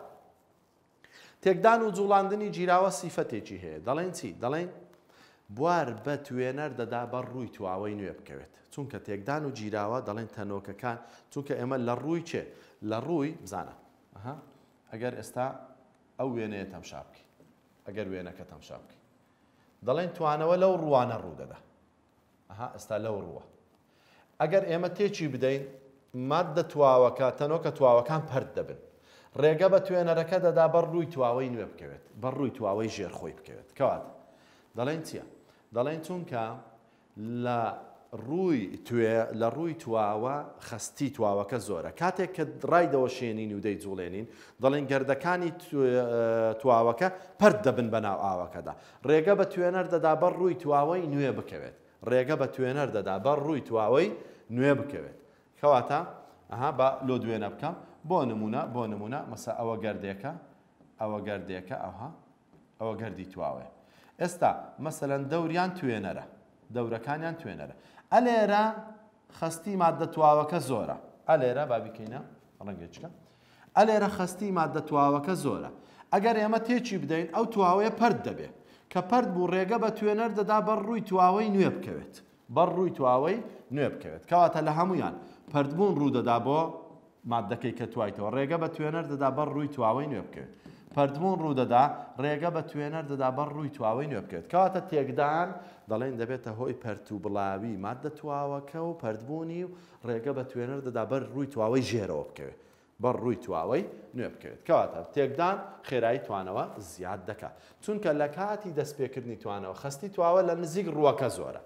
تێکدان و جوڵاندنی جیراوە سیفەتێکی هەیە دەڵێن چی دەڵێن بوار بە توێنەر دەدا بە ڕووی تواوەی نوێ بکەوێت چونکە تێکدان و جیراوە دەڵێن تەنۆکەکان چونکە ئێمە لە ڕووی چێ لە ڕووی بزانە ئەگەر ئێستا ئەو وێنەیە تەمشا بکە ئەگەر وێنەکە تەمشا بکە دەڵێن توانەوە لەو ڕوانە ڕوو دەدا ئێستا لەو ڕووە ئەگەر ئێمە تێکی بدەین مادە تواوەکە تەنۆکە تواوەکان پرد دەبن ڕێگە بە توێنەرەکە دەدا بەر ڕووی تواوەی نوێ بکەوێت بەر ڕووی تواوەی ژێرخۆی بکەوێت کەوات دەڵێن چییە؟ دەڵێن چونکە لە ڕووی توێ لە ڕووی تواوە خستی تواوەکە زۆرە کاتێک کە ڕای دەوەشێنین و دەی جوڵێنین دەڵێن گردەکانی تواوەکە پەر دەبن بە ناو ئاوەکەدا ڕێگە بە توێنەر دەدا بە ڕووی تواوەی نوێ بکەوێت ڕێگە بە توێنەر دەدا بە ڕووی تواوەی نوێ بکەوێت کەواتە ئەها بە لۆ دوێنە بکەم بۆ نمونە بۆ نمونە مەسا ئەوە گردێکە ئەوە گردێکە ئەوها ئەوە گردی تواوێ ئێستا مەسەەن دەوران توێنەرە دەورەکانیان توێنەرە ئەلێرە خستی مادە تواوەکە زۆرە ئەلێرە بابیکەینە ڕەنگەچکە ئەلێرە خستی مادە تواوەکە زۆرە ئەگەر ئێمە تێکی بدەین ئەو تواوەیە پرد دەبێ کە پرد بوو ڕێگە بە توێنەر دەدا بەر ڕووی تواوەی نوێ بکەوێت بەر ڕووی تواوەی نوێ بکەوێت کەواتە لە هەمویان پردبوون ڕوودەدا بۆ مادەکەی کە توایتەوە ڕێگە بە توێنەر دەدا بەر ڕووی تواوەی نوێ بکەوێت پردبوون ڕوودەدا ڕێگە بە توێنەر دەدا بەر ڕووی تواوی نوێ بکرێت کەواتە تێکدان دەڵێن دەبێتە هۆی پەرتو بڵاوی مادە تواوەکە و پردبوونی و ڕێگە بە توێنەر دەدا بەر ڕووی تواوی ژێرەوە بکەوێت بەر ڕووی تواوی نوێ بکەوێت کەواتە تێکدان خێرایی توانەوە زیاد دەکات چونکە لە کاتی دەستپێکردنی توانەوە خستی تواوە لە نزیک ڕووەکە زۆرە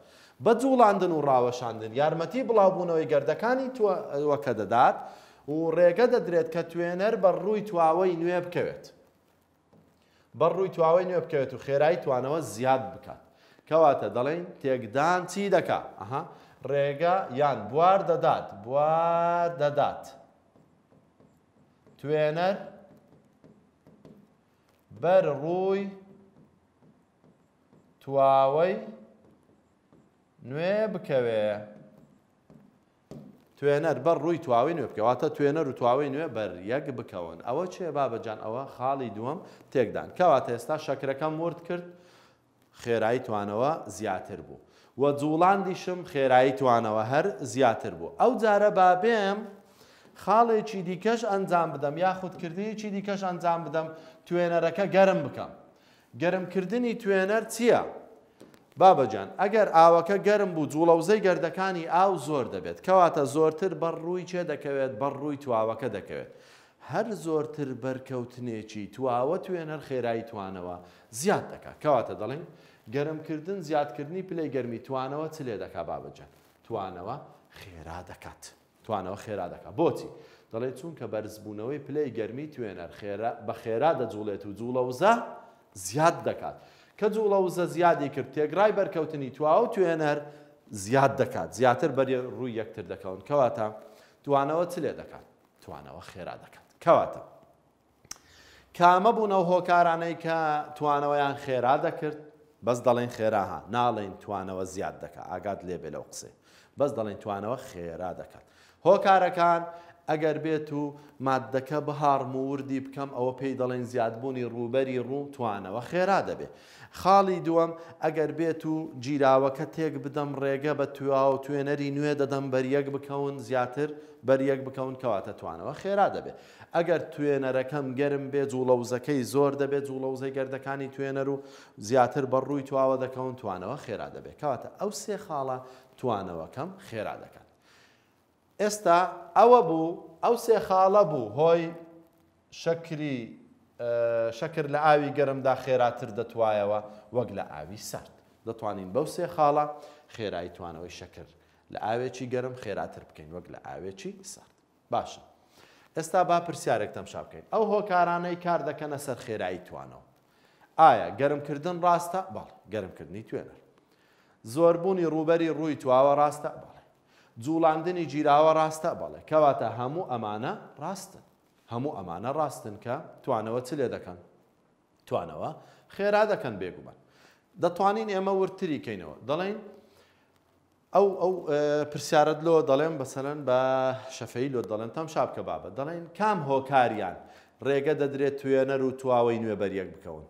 بە جوڵاندن و ڕاوەشاندن یارمەتی بڵاوبوونەوەی گەردەکانی وەکە دەدات و ڕێگە دەدرێت کە توێنەر بە ڕووی تواوەی نوێ بکەوێت بەڕووی تواوی نوێ بکەوێت و خێرایی توانەوە زیاد بکات کەواتە دەڵێن تێکدان چی دەکا ئەها ڕێگە یان بوار دەدات بوار دەدات توێنەر بەر ڕووی تواوەی نوێ بکەوێ توێنەر بەر ڕووی تواوی نوێ بکەواتە توێنەر و تواوی نوێ بەر یەک بکەون ئەوە چێ بابەجان ئەوە خاڵی دووەم تێکدان کەواتە ئێستا شەکرەکەم مرد کرد خێرایی توانەوە زیاتر بوو وە جوڵاندیشم خێرایی توانەوە هەر زیاتر بوو ئەو جارە بابێم خاڵێکی دیکەش ئەنجام بدەم یاخودکردنیکی دیکەش ئەنجام بدەم توێنەرەکە گەرم بکەم گەرمکردنی توێنەر چییە؟ بابەجان ئەگەر ئاوەکە گەرم بوو جوڵەوزەی گەردەکانی ئاو زۆر دەبێت کەواتە زۆرتر بەڕووی چێ دەکەوێت بەڕووی تواوەکە دەکەوێت هەر زۆرتر بەرکەوتنێکی تواوە توێنەر خێرایی توانەوە زیاد دەکا کەواتە دەڵێن گەرمکردن زیادکردنی پلەی گەرمی توانەوە چ لێ دەکا بابەجان توانەوە خێرا دەکات توانەوە خێرا دەکات بۆچی دەڵێ چونکە بەرزبوونەوەی پلەی گەرمی توێنەر بە خێرا دەجوڵێت و جوڵەوزە زیاد دەکات. کە جوڵە وزە زیادی کرد تێگرای بەرکەوتنی تواو توێنەر زیاد دەکات زیاتر بەری ڕووی یەکتر دەکەون کەواتە توانەوە چلێ دەکات توانەوە خێرا دەکات کەواتە کامە بوونەوە هۆکارانەی کە توانەوەیان خێرا دەکرد بەس دەڵێن خێراها ناڵێن توانەوە زیاد دەکات ئاگات لێبێ لەو قسێ بەس دەڵێن توانەوە خێرا دەکات هۆکارەکان ئەگەر بێت و مادەکە بەهارم و وردی بکەم ئەوە پێی دەڵێن زیادبوونی ڕوبەری ڕوو توانەوە خێرا دەبێ. خاڵی دووەم ئەگەر بێت و جیراوەکە تێک بدەم ڕێگە بە تواوە توێنەری نوێ دەدەم بەریەک بکەون زیاتر بەریەک بکەون کەواتە توانەوە خێرا دەبێت. ئەگەر توێنەرەکەم گەرم بێ جوڵەوزەکەی زۆر دەبێت جوڵەوزەی گەردەکانی توێنەر و زیاتر بەڕووی تواوە دەکەون توانەوە خێرا دەبێت کەواتە ئەو سێ خاڵە توانەوەکەم خێرا دەکەن. ئێستا ئەوە بوو ئەو سێ خاڵە بوو هۆی شەکری شەکر لە ئاوی گەرمدا خێراتر دەتوایەوە وەک لە ئاوی سرد دەتوانین بەو سێ خاڵە خێراییتوانەوەی شەکر لە ئاوێکی گەرم خێراتر بکەین وەک لە ئاوێکی سرد باشە ئێستا با پرسیارێک تەمشا بکەین ئەو هۆکارانەی کار دەکەنە سەر خێراییتوانەوە ئایا گەرمکردن ڕاستە بەڵ گەرمکردنی توێنەر زۆربوونی ڕوبەری ڕووی تواوە ڕاستە بەڵ جوڵاندنی جیراوە ڕاستە بەڵێ کەواتە هەموو ئەمانە ڕاستن هەموو ئەمانە ڕاستن کە توانەوە چ لێ دەکەن توانەوە خێرا دەکەن بێگومان دەتوانین ئێمە ورتری کەینەوە دەڵێن ئەو ئەو پرسیارت لۆ دەڵێن بەسەرەن بە شەفەی لۆ دەڵێن تەم شابکە بابە دەڵێن کام هۆکاریان ڕێگە دەدرێت توێنەر و تواوەی نوێبەریەک بکەون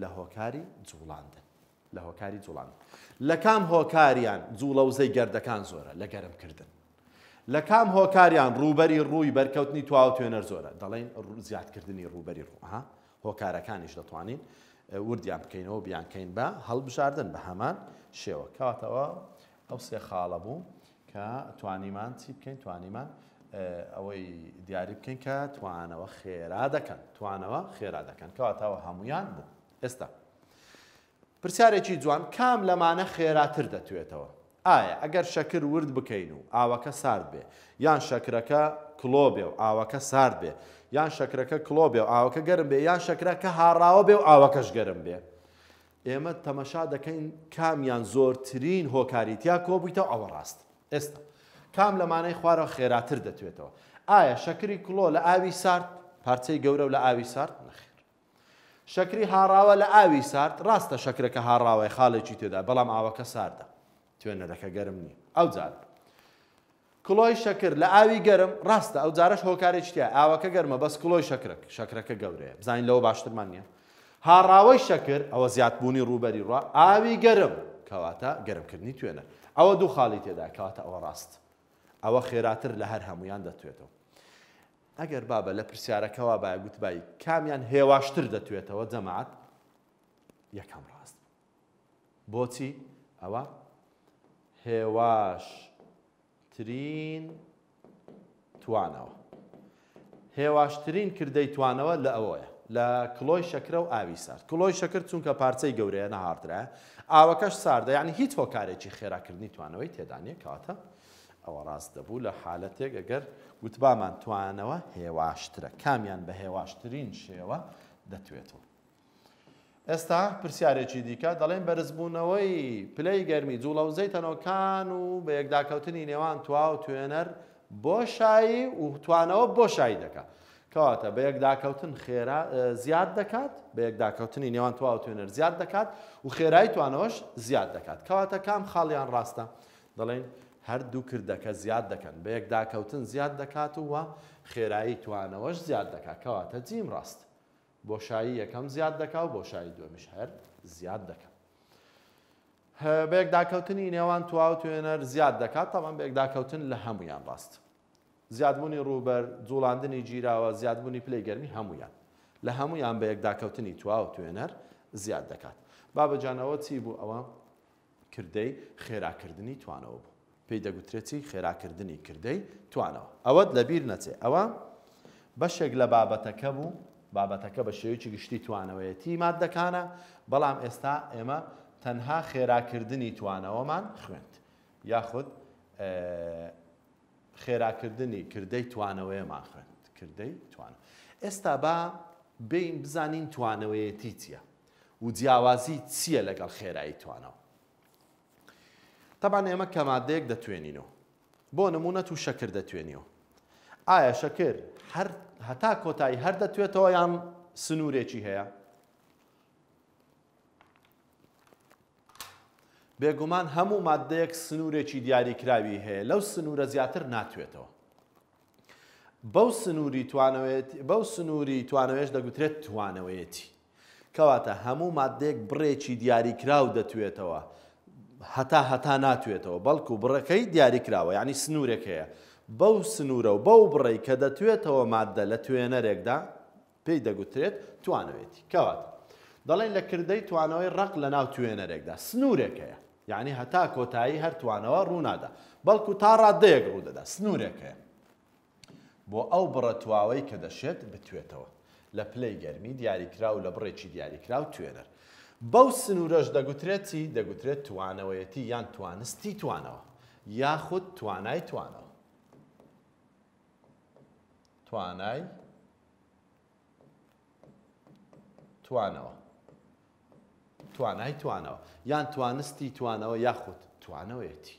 لە هۆکاری جوڵاندن لە هۆکاری جوڵان لە کام هۆکاریان جوڵە وزەی گەردەکان زۆرە لە گەرمکردن لە کام هۆکاریان ڕوبەری ڕووی بەرکەوتنی تواو توێنەر زۆرە دەڵێن زیادکردنی ڕوبەری ڕووها هۆکارەکانیش دەتوانین وردیان بکەینەوە بیانکەین بە هەڵبژاردن بە هەمان شێوە کاتەوە ئەو سێ خاڵە بوو کە توانیمان چی بکەین توانیمان ئەوەی دیاری بکەین کە توانەوە خێرا دەکەن توانەوە خێرا دەکەن کەواتەوە هەمویان بوو ئێستا پرسیارێکی جوان کام لەمانە خێراتر دەتوێتەوە ئایا ئەگەر شەکر ورد بکەین و ئاوەکە سارد بێ یان شەکرەکە کلۆ بێ و ئاوەکە سارد بێ یان شەکرەکە کلۆ بێ و ئاوەکە گەرم بێ یان شەکرەکە هاڕاوە بێ و ئاوەکەش گەرم بێ ئێمە تەمەشا دەکەین کامیان زۆرترین هۆکاریتیا کۆبوویتە ئەوە ڕاست ئێستا کام لەمانەی خوارە خێراتر دەتوێتەوە ئایا شەکری کلۆ لە ئاوی سارد پارچەی گەورە و لە ئاوی سارد نخێ شەکری هاڕاوە لە ئاوی سارد ڕاستە شەکرەکە هاڕاوی خاڵێکی تێدا بەڵام ئاوەکە ساردە توێنەرەکە گەرم نییە ئەو جار. کلۆی شەکر لە ئاوی گەرم ڕاستە ئەو جارش هۆکارێکتیا ئاوەکە گەرمە بەس کلۆی شەکرک شەکرەکە گەورەیە بزانین لەوە باشترمان نیە. هاڕاوەی شەکر ئەوە زیادبوونی ڕوبەری ڕوا ئاوی گەرم کەواتە گەرمکردنی توێنە ئەوە دوو خاڵی تێدا کەواتە ئەوە ڕاست. ئەوە خێراتر لە هەر هەمویان دەتوێتەوە. ئەگەر بابە لە پرسیارەکەەوە باە گوتبایی کامیان هێواشتر دەتوێتەوە جەماعات یەکەم ڕاست بۆچی ئەوە هێواش ترین توانەوە هێواشترین کردەی توانەوە لە ئەوەیە لە کلۆی شەکرە و ئاوی سارد کلۆی شەکر چونکە پارچەی گەورەیە نەهاردرە ئاوەکەش ساردە یعنی هیچ هۆکارێکی خێراکردنی توانەوەی تێدانە کاتە ئەوە ڕاست دەبوو لە حالەتێک ئەگەر گوتبامان توانەوە هێواشترە کامیان بە هێواشترین شێوە دەتوێتەوە. ئێستا پرسیارێکی دیکە دەڵێن بەرزبوونەوەی پلەی گەرمی جوڵە و زەیتەنەوەکان و بە یەکداکەوتنی نێوان توا و توێنەر بۆشایی و توانەوە بۆشایی دەکات. کەواتە بە یەکداکەوتن زیاد دەکات بە یەکداکەوتنی نێوان توا و توێنەر زیاد دەکات و خێرایی توانەوەش زیاد دەکات. کەواتە کام خاڵیان ڕاستە دەڵێن هەردوو کردەکە زیاد دەکەن بە یەک داکەوتن زیاد دەکات و وە خێرایی توانەوەش زیاد دەکات کەواتە جیم ڕاست بۆشایی یەکەم زیاد دەکا و بۆشایی دومیش هەر زیاد دەکەن بە یەک داکەوتنی نێوان تواو توێنەر زیاد دەکات تاوان بە یەک داکەوتن لە هەمویان ڕاست زیادبوونی ڕووبەر جوڵاندنی گیراوە زیادبوونی پلەی گەرمی هەمویان لە هەمویان بە یەکداکەوتنی تواو توێنەر زیاد دەکات بابەجانەوە چی بوو ئەوە کردەی خێراکردنی توانەوە بوو پێی دەگوترێتی خێراکردنی کردەی توانەوە ئەوەت لەبیر نەچێ ئەوە بەشێک لە بابەتەکە بوو بابەتەکە بە شێوکی گشتی توانەوەیەتی مادەکانە بەڵام ئێستا ئێمە تەنها خێراکردنی توانەوەمان خوێند یاخود خێراکردنی کردەی توانەوەیەمان خوێند کردەی توانە ئێستا با بین بزانین توانەوەیەتی چییە و جیاوازی چییە لەگەڵ خێرایی توانەوە تەبان ئێمە کەمادەیەک دەتوێنینەوە بۆ نمونە و شەکر دەتوێنیەوە ئایا شەکر هەتا کۆتایی هەر دەتوێتەوە یان سنوورێکی هەیە بێگومان هەموو مادەیەک سنوورێکی دیاریکراوی هەیە لەو سنوورە زیاتر ناتوێتەوە بەو سنووری توانەوێت بەو سنووری توانەوێش دەگوترێت توانەوەیەتی کەواتە هەموو مادەیەک بڕێکی دیاریکراو دەتوێتەوە هەتا هەتا ناتوێتەوە بەڵکو بڕەکەی دیاریکراوە ینی سنوورێکەیە بەو سنوورە و بەو بڕێی کە دەتوێتەوە مادە لە توێنەرێکدا پێی دەگوترێت توانوێتی کەوات دەڵێن لە کردەی توانەوەی ڕق لە ناو توێنەرێکدا سنوورێکەیە یعنی هەتا کۆتایی هەرتوانەوە ڕوونادا بەڵکو تا ڕادەیەک ڕوودەدا سنوورێکەیە بۆ ئەو بڕەتواوەی کە دەشێت بتوێتەوە لە پلەی گەرمی دیاریکرا و لە بڕێکی دیاریکرا و توێنەر بەو سنوورەش دەگوترێتی دەگوترێت توانەوەیەتی یان توانستی توانەوە یاخود توانای توانەوە توانای توانەوە توانای توانەوە یان توانستی توانەوە یاخود توانەوەیەتی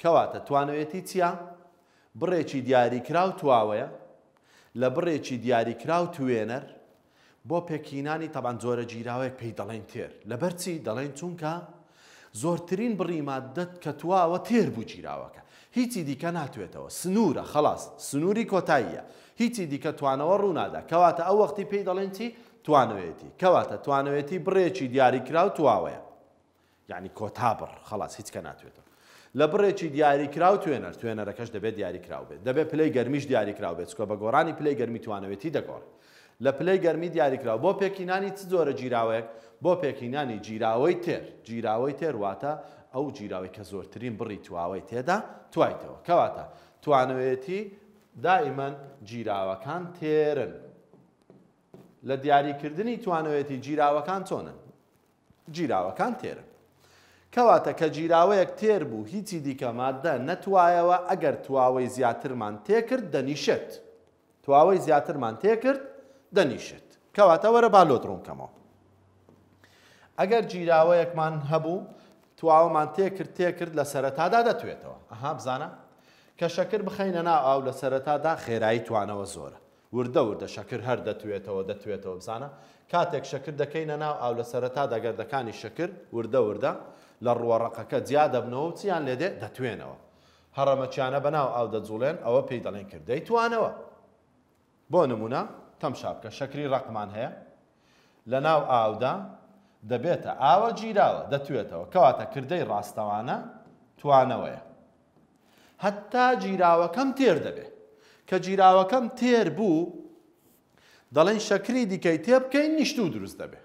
کەواتە توانەوەیەتی چیا بڕێکی دیاریکرااو تواوەیە لە بڕێکی دیاریکرااو توێنەر بۆ پێکینانی تەبان زۆرە جیراوەیە پێی دەڵێن تێر لەبەر چی دەڵێن چونکە زۆرترین بڕیمادەت کە تواوە تێر بوو جیراوەکە هیچی دیکە ناتوێتەوە سنوورە خلاص سنووری کۆتاییە هیچی دیکە توانەوە ڕوونادا کەواتە ئەو وەختی پێی دەڵێن چی توانوێتی کەواتە توانوێتی بڕێکی دیاریکرااو تواوەیە یعنی کۆتابڕ خلاص هیچ کە ناتوێتەوە لە بڕێکی دیاریکرااو توێنەر توێنەرەکەش دەبێت دیاریکرااو بێت دەبێت پلەی گەرمیش دیاریکرااو بێت چکۆ بە گۆڕانی پلەی گەرمی توانەوێتی دەگۆڕێت لە پلەی گەرمی دیاریکراوە بۆ پێکینانی چ زۆرە جیراوەیەک بۆ پێکینانی جیراوەی تێر جیراوەی تێرواتە ئەو جیراوی کە زۆرترین بڕی تواوەی تێدا توایتەوە کەواتە توانوێتی دائیمەن جیراوەکان تێرن لە دیاریکردنی توانوێتی جیراوەکان چۆنن جیراوەکان تێرن کەواتە کە جیراوەیەک تێر بوو هیچی دیکە مادە نەتوایەوە ئەگەر تواوەی زیاترمان تێکرد دەنیشێت تواوەی زیاترمان تێکرد دەنیشت کەواتە وەرە بالۆ ڕوونکەمەوە ئەگەر جیراوەیەکمان هەبوو تواوەمان تێکرد تێکرد لە سەرەتادا دەتوێتەوە ئەها بزانە کە شەکر بخینە نا ئاو لە سەرەتادا خێرایی توانەوە زۆرە وردە وردە شەکر هەر دەتوێتەوە دەتوێتەوە بزانە کاتێک شەکر دەکەینە ناو ئاو لە سەرەتا دەگەردەکانی شەکر وردە وردە لە ڕوەڕقەکە جیا دەبنەوە چیان لێدێ دەتوێنەوە هەڕەمەچیانە بەناو ئاو دەجوڵێن ئەوە پێی دەڵێن کردەی توانەوە بۆ نمونە تەمشا بکە شەکری ڕقمان هەیە لە ناو ئاودا دەبێتە ئاوە گیراوە دەتوێتەوە کەواتە کردەی ڕاستەوانە توانەوەیە هەتا گیراوەکەم تێر دەبێ کە گیراوەکەم تێر بوو دەڵێن شەکری دیکەی تێ بکەین نیشت و دروست دەبێ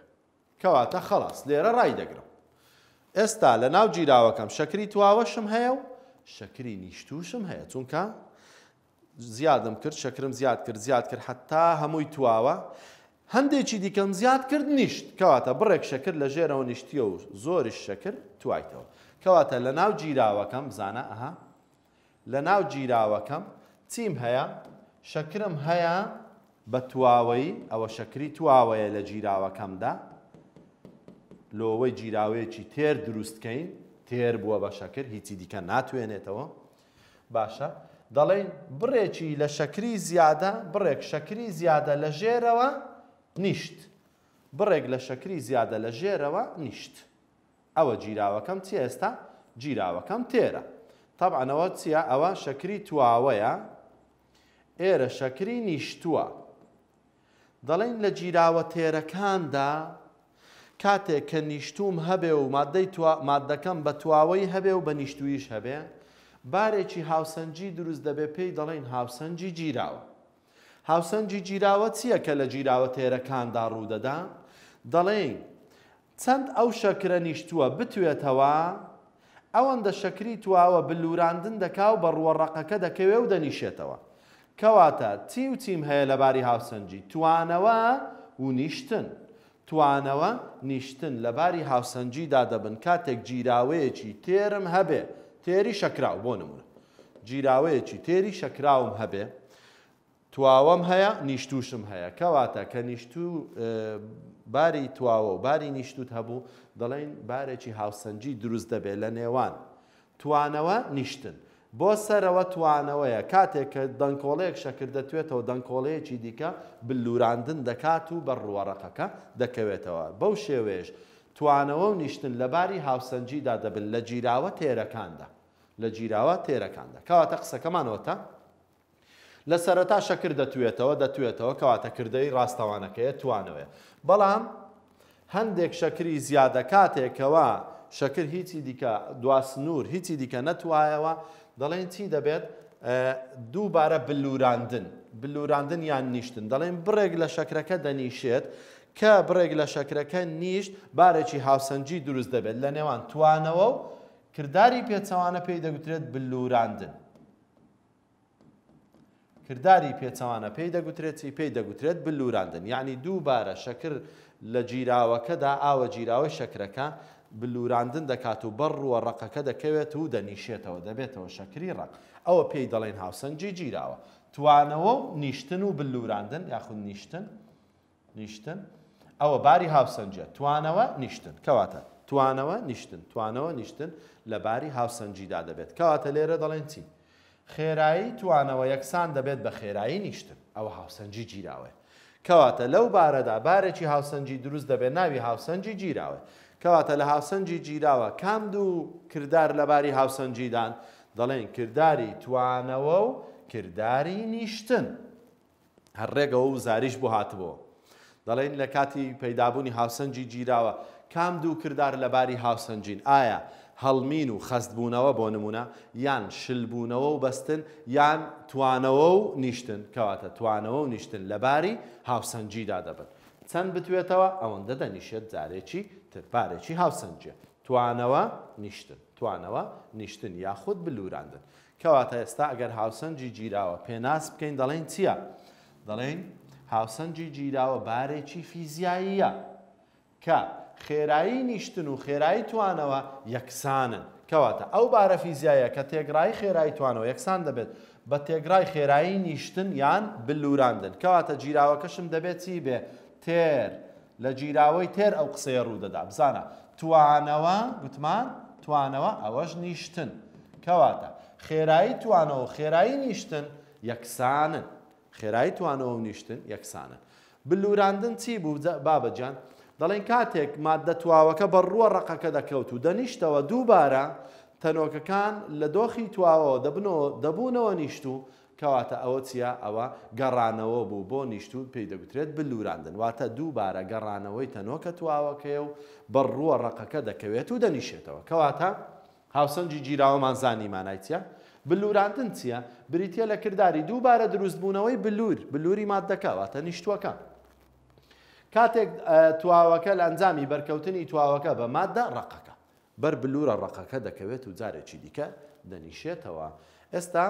کەواتە خەڵاس لێرە ڕای دەگرم ئێستا لە ناو گیراوەکەم شەکری تواوەشم هەیە و شەکری نیشتوشم هەیە چونکە زیادم کرد شەکرم زیاد کرد زیاد کرد حتا هەمووی تواوە هەندێکی دیکەم زیاد کرد نیشت کەواتە بڕێک شەکرد لە ژێرەوە نیشتیە و زۆریش شەکرد توایتەوە کەواتە لە ناو جیراوەکەم زانە ئەها لە ناو جیراوەکەم چیم هەیە شەکرم هەیە بە تواوەی ئەوە شەکری تواوەیە لە جیراوەکەمدا لۆوەی جیراوەیەکی تێر دروستکەین تێر بووە بە شەکر هیچی دیکە ناتوێنێتەوە باشە دەڵێن بڕێکی لە شەکری زیادە بڕێک شەکری زیادە لە ژێرەوە نیشت بڕێک لە شەکری زیادە لە ژێرەوە نیشت ئەوە جیراوەکەم چی ئێستا جیراوەکەم تێرە تەبعەنەوە چیە ئەوە شەکری تواوەیە ئێرە شەکری نیشتووە دەڵێن لە جیراوە تێرەکاندا کاتێک کە نیشتوم هەبێ و مادەی مادەکەم بە تواوەی هەبێ و بە نیشتویش هەبێ بارێکی هاوسەنجی دروست دەبێ پێی دەڵێن هاوسەنجی گیراوە هاوسەنجی گیراوە چییە کە لە گیراوە تێرەکاندا ڕوودەدا دەڵێن چەند ئەو شەکرە نیشتووە بتوێتەوە ئەوەندە شەکری تواوە بلوراندن دەکاو بە ڕوەڕقەکە دەکەوێ و دەنیشێتەوە کەواتە چی و چیم هەیە لەباری هاوسەنجی توانەوە و نیشتن توانەوە نیشتن لەباری هاوسەنجیدا دەبن کاتێک جیراوەیەکی تێرم هەبێ تێری شەکراو بۆ نمونە جیراوەیەکی تێری شەکراوم هەبێ تواوەم هەیە نیشتوشم هەیە کەواتە کە نیشتو باری تواوە و باری نیشتوت هەبوو دەڵێن بارێکی هاوسەنجی دروست دەبێت لە نێوان توانەوە نیشتن بۆ سەرەوە توانەوەیە کاتێک کە دەنگکۆڵەیەک شەکر دەتوێتەوە دەنگکۆڵەیەکی دیکە بلوراندن دەکات و بە ڕوەڕەقەکە دەکەوێتەوە بەو شێوێش توانەوە و نیشتن لە باری هاوسەنجیدا دەبن لە جیراوە تێرەکاندا لە جیراوە تێرەکاندا کەواتە قسەکەمانەوەتە لە سەرەتا شەکر دەتوێتەوە دەتوێتەوە کەواتە کردەی ڕاستەوانەکەیە توانەوەە بەڵام هەندێک شەکری زیادە کاتێکەوە شەکر هیچی دیکە دواسنوور هیچی دیکە نەتوایەوە دەڵێن چی دەبێت دووبارە بلوراندن بلوراندن یان نیشتن دەڵێن بڕێک لە شەکرەکە دەنیشێت کە بڕێک لە شەکرەکە نیشت بارێکی هاوسەنجی دروست دەبێت لە نێوان توانەوە و کردداری پێچەوانە پێی دەگوترێت بلوراندن. کردداری پێچەوانە پێی دەگوترێتی پێی دەگوترێت بلوراندن یعنی دووبارە شەکر لە جیراوەکەدا ئاوە جیراوەی شەکرەکە بلوراندن دەکات و بەڕوە ڕقەکە دەکەوێت و دەنیشێتەوە دەبێتەوە شەکری ڕق ئەوە پێی دەڵێن هاوسەنجی جیراوە توانەوە نیشتن و بلوراندن یاخود نیشتن نیشتن ئەوە باری هاوسنجە توانەوە نیشتن کەواتە توانەوە نیشتن توانەوە نیشتن لە باری هاوسنجیدا دەبێت کەواتە لێرە دەڵێن چی خێرایی توانەوە یەکسان دەبێت بە خێرایی نیشتن ئەوە هاوسنجی گیراوە کەواتە لەو بارەدا بارێکی هاوسنجی دروست دەبێت ناوی هاوسنجی گیراوە کەواتە لە هاوسنجی گیراوە کام دوو کردار لە باری هاوسنجیدان دەڵێن کردداری توانەوە و کردداری نیشتن هەر ڕێگە و زاریش بوو هاتبووە دەڵێن لە کاتی پەیدابوونی هاوسەنجی گیراوە کام دوو کردار لەباری هاوسەنجین ئایا هەڵمین و خەستبوونەوە بۆ نمونە یان شلبوونەوە و بەستن یان توانەوە و نیشتن کەواتە توانەوە و نیشتن لەباری هاوسەنجیدا دەبن چەند بتوێتەوە ئەوەندە دەنیشێت جارێکی ترپارێکی هاوسەنجە توانەوە نیشتن توانەوە نیشتن یاخود بلوراندن کەواتە ئێستا ئەگەر هاوسەنجی گیراوە پێناس بکەین دەڵێن چییە؟ دەڵێن هاوسەنجی جیراوە بارێکی فیزیاییە کە خێرایی نیشتن و خێرایی توانەوە یەکسانن کەواتە ئەو بارە فیزیایە کە تێگرای خێرایی توانەوە یەکسان دەبێت بە تێگرای خێرایی نیشتن یان بلوراندن کەواتە جیراوەکەشم دەبێت چی بێ تێر لە جیراوەی تێر ئەو قسەیە ڕوودەدا بزانە توانەوە گوتمان توانەوە ئەوەش نیشتن کەواتە خێرایی توانەوە خێرایی نیشتن یەکسانن خێرایی توانەوە نیشتن یەکسانە بلوراندن چی بوو بابەجان دەڵێن کاتێک مادە تواوەکە بەڕووە ڕقەکە دەکەوت و دەنیشتەوە دووبارە تەنۆکەکان لە دۆخی تواوەوە دەبنەوە دەبوونەوە نیشت و کەواتە ئەوە چیا ئەوە گەڕانەوە بوو بۆ نیشت و پێی دەگوترێت بلوراندن واتە دووبارە گەڕانەوەی تەنۆکە تواوەکەی و بەڕووە ڕقەکە دەکەوێت و دەنیشێتەوە کەواتە هاوسەنجی جیراوەمان زانی مانایتە بلوراندن چییە؟ بریتە لە کردداری دووبارە دروستبوونەوەی بلور بلوری مادەکەواتە نیشتوەکان. کاتێک تواوەکە لە ئەنجامی بەرکەوتنی تواوەکە بە مادە ڕقەکە بەر بلورە ڕقەکە دەکەوێت و جارێکی دیکە دەنیشێتەوە. ئێستا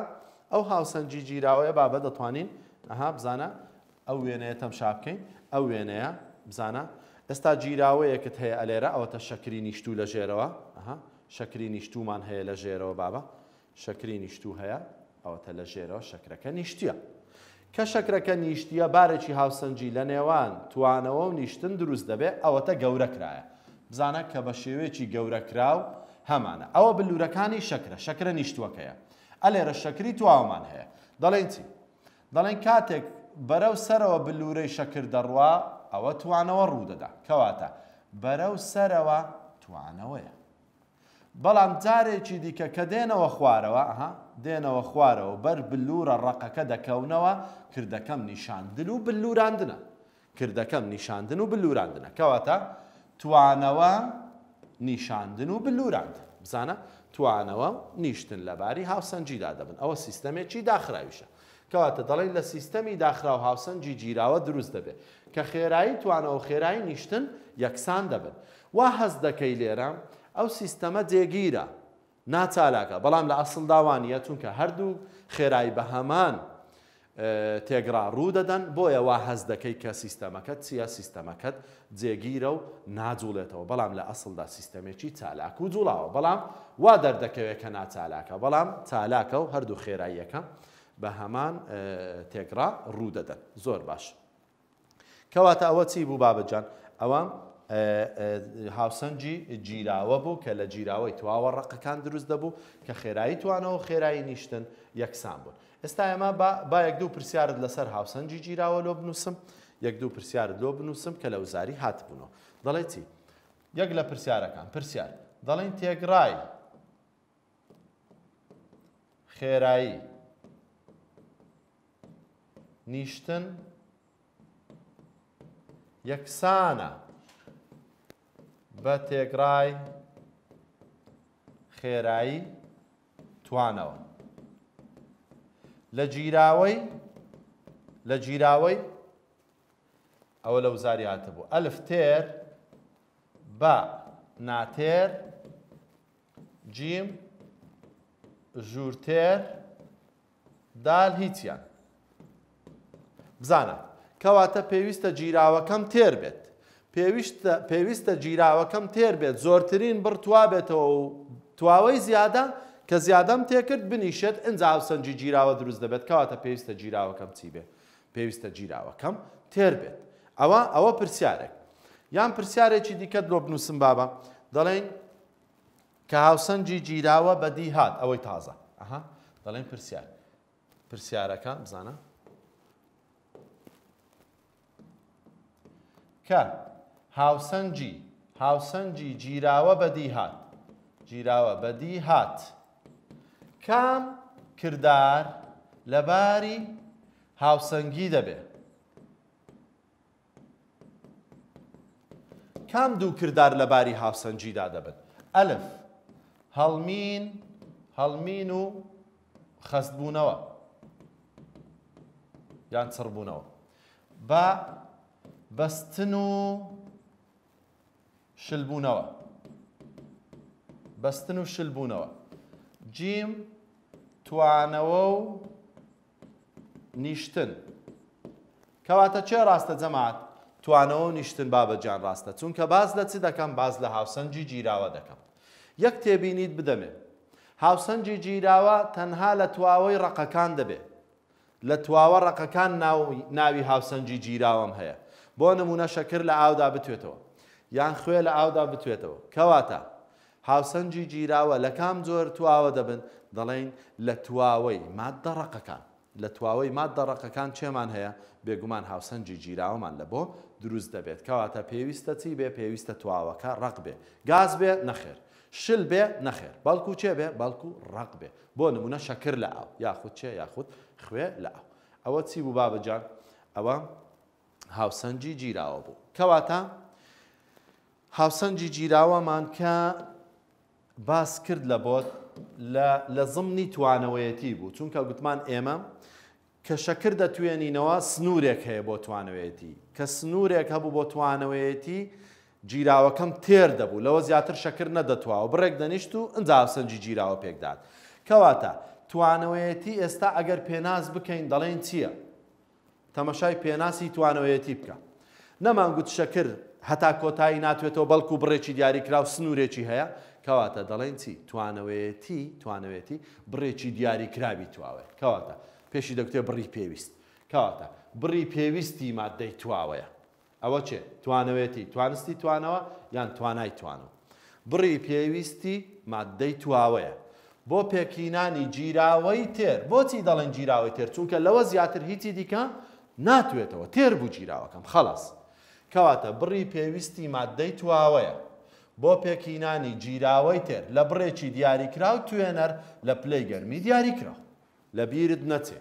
ئەو هاوسەنجی گیراوەیە بابە دەتوانین ئەها بزانە ئەو وێنەیە تەمشا بکەین ئەو وێنەیە بزانە ئێستا گیراوەیەکت هەیە ئەلێرە ئەوەتە شەکری نیشتوو لە ژێرەوە شەکری نیشتومان هەیە لە ژێرەوە بابە شکری نیشتوو هەیە ئەوەتە لە ژێرەوە شکرەکە نیشتە. کە شکرەکە نیشتە بارێکی هاوسەنجی لە نێوان توانەوە و نیشتن دروست دەبێت ئەوەتە گەورەکرایە. بزانە کە بە شێوێکی گەورەکراو هەمانە. ئەوە بلوورەکانی شکرە شکرە نیشتوەکەیە. ئەلێرە شکری تواومان هەیە. دەڵێن چی؟ دەڵێن کاتێک بەرەو سەرەوە بلوورەی شەکر دەڕوا ئەوە توانەوە ڕوودەدا کەواتە بەرەو سەرەوە توانەوەیە. بەڵام جارێکی دیکە کە دێنەوە خوارەوە ئەها دێنەوە خوارەوە بەر بلورە ڕقەکە دەکەونەوە کردەکەم نیشاندن و بلوراندنە کردەکەم نیشاندن و بلوراندنە کەواتە توانەوە نیشاندن و بلوراندن بزانە توانەوە نیشتن لەباری هاوسەنجیدا دەبن ئەوە سیستەمێکی داخراویشە کەواتە دەڵێن لە سیستەمی داخرا و هاوسەنجی جیراوە دروست دەبێت کە خێرایی توانەوە خێرایی نیشتن یەکسان دەبن وا هەز دەکەی لێرە ئەو سیستەمە جێگیرە ناچالاکە بەڵام لە ئەسڵ داوانە چونکە هەردوو خێرای بە هەمان تێگرا ڕوو دەدەن بۆیە وا هەز دەکەی کە سیستەمەکەت چیە سیستەمەکەت جێگیرە و ناجوڵێتەوە بەڵام لە ئەسڵدا سیستەمێکی چالاک و جوڵاوە بەڵام وا دەردەکەوێت کە ناچالاکە بەڵام چالاکە و هەردوو خێراییەکە بە هەمان تێگرا ڕوو دەدەن زۆر باش. کەواتە ئەوە چی بوو بابجان ئەوە هاوسەنجی جیراوە بوو کە لە جیراوەی تواوە ڕقەکان دروست دەبوو کە خێرایی توانەوە خێرایی نیشتن یەکسان بوون. ئێستا ئێمە با یەک دوو پرسیارت لەسەر هاوسەنجی جیراوە لۆ بنووسم یەک دوو پرسیارت لۆ بنووسم کە لە وزاری هاتبوونەوە. دەڵێ چی؟ یەک لە پرسیارەکان پرسیار دەڵێن تێگرای خێرایی نیشتن یەکسانە. بە تێکرای خێرایی توانەوە لە جیراوەی لە جیراوەی ئەوە لە وزاری هاتبوو ئەلف تێر بە ناتێر جیم ژوورتێر دال هیچیان بزانە کەواتە پێویستە جیراوەکەم تێر بێت پێویستە جیراوەکەم تێر بێت زۆرترین بڕتوا بێتەوە و تواوەی زیادە کە زیادەم تێکرد بنیشێت ئەنجاو سەنجی جیراوە دروست دەبێت کەواتە پێویستە جیراوەکەم چی بێت پێویستە جیراوەکەم تێر بێت ئەوە ئەوە پرسیارێک یان پرسیارێکی دیکە لۆ بنووسم بابە دەڵێن کە هاوسەنجی جیراوە بەدی هات ئەوەی تازە ئەها دەڵێن پرسیار پرسیارەکە بزانە کە هاوسەنجی هاوسەنجی جیراوە بەدی هات جیراوە بەدی هات کام کردار لەباری هاوسەنگی دەبێ کام دوو کردار لەباری هاوسەنجیدا دەبن ئەلف هەڵمین هەڵمین و خەستبوونەوە یان چڕبوونەوە با بەستن و شلبوونەوە بەستن و شلبوونەوە جیم توانەوە و نیشتن کەواتە چێ ڕاستە جەمات توانەوە نیشتن بابەجان ڕاستە چونکە باز لە چی دەکەم باز لە هاوسەنجی جیراوە دەکەم یەک تێبینیت بدەمێ هاوسەنجی جیراوە تەنها لە تواوەی ڕقەکان دەبێت لە تواوە ڕقەکان ناوی هاوسەنجی جیراوەم هەیە بۆ نمونە شەکر لە ئاودا بتوێتەوە یان خوێ لە ئاودا بتوێتەوە کەواتە هاوسەنجی جیراوە لە کام زۆر تواوە دەبن دەڵێن لە تواوەی مادەڕقەکان لە تواوەی مادەڕقەکان چێمان هەیە بێگومان هاوسەنجی جیراوەمان لە بۆ دروست دەبێت کەواتە پێویستە چی بێ پێویستە تواوەکە ڕق بێ گاز بێ نەخێر شل بێ نەخێر بەڵکو چێ بێ بەڵکو ڕق بێ بۆ نمونە شەکر لە ئاو یاخود چێ یاخود خوێ لە ئاو ئەوە چی بوو بابەجان ئەوە هاوسەنجی جیراوە بوو کەواتە هاوسەنجی جیراوەمان کە باس کرد لە بۆت لە زمنی توانەوەیەتی بوو چونکە گوتمان ئێمە کە شەکر دەتوێنینەوە سنوورێک هەیە بۆ توانەوەیەتی کە سنوورێک هەبوو بۆ توانەوەیەتی جیراوەکەم تێر دەبوو لەوە زیاتر شەکر نەدەتواوە بڕێک دەنیشت و ئەنجا سنجی جیراوە پێکداد کەواتە توانەوەیەتی ئێستا ئەگەر پێناز بکەین دەڵێن چییە؟ تەمەشای پێناسی توانەوەیەتی بکە نەمانگووت شەکر هەتا کۆتایی ناتوێتەوە بەڵکو بڕێکی دیاریکرا و سنوورێکی هەیە کەواتە دەڵێن چی توانەوەیەتی توانەوێتی بڕێکی دیاریکراوی تواوێت کەواتە پێشی دەکتێ بڕی پێویست کەواتە بڕی پێویستی مادەی تواوەیە ئەوە چێ توانەوێتی توانستی توانەوە یان توانای توانەوە بڕی پێویستی مادەی تواوەیە بۆ پێکینانی جیراوەی تێر بۆچی دەڵێن جیراوەی تێر چونکە لەوە زیاتر هیچی دیکە ناتوێتەوە تێر بوو جیراوەکەم خلاص. کەواتە بڕی پێویستی مادەی تواوەیە بۆ پێکینانی جیراوەی تێر لە بڕێکی دیاریکرااو توێنەر لە پلەی گەرمی دیاریکرااو لە بیرت نەچێ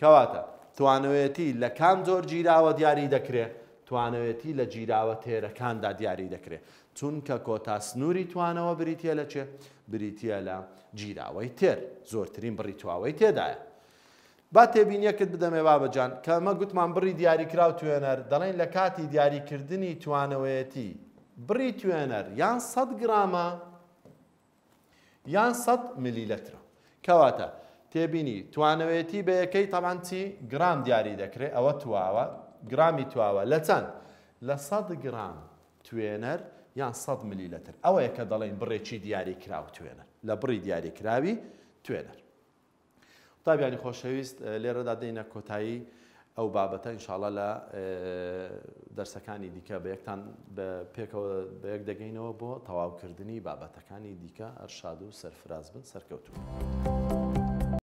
کەواتە توانوێتی لە کام زۆر جیراوە دیاری دەکرێت توانوێتی لە جیراوە تێرەکاندا دیاری دەکرێت چونکە کۆتا سنووری توانەوە بریتە لە چێ بریتە لە جیراوەی تێر زۆرترین بڕیتواوەی تێدایە با تێبینیەکت بدەمێ بابەجان کەمە گوتمان بڕی دیاریکرااو توێنەر دەڵێن لە کاتی دیاریکردنی توانەوەیەتی بڕی توێنەر یان سەد گرامە یان سەد ملیلەترە کەواتە تێبینی توانەوەیەتی بە یەکەی تەمانچی گرام دیاری دەکرێت ئەوە تواوە گرامی تواوە لە چەند لە سەد گرام توێنەر یان سەد ملیلەتر ئەوەیە کە دەڵێن بڕێکی دیاری کرااو توێنەر لە بڕی دیاریکراوی توێنەر تابیانی خۆشەویست لێرەدا دێنە کۆتایی ئەو بابەتە ئینشاالە لە دەرسەکانی دیکە بە یەکتان پێکەوە بە یەک دەگەینەوە بۆ تەواوکردنی بابەتەکانی دیکە ئەرشاد و سەرفراز بن سەرکەوتون.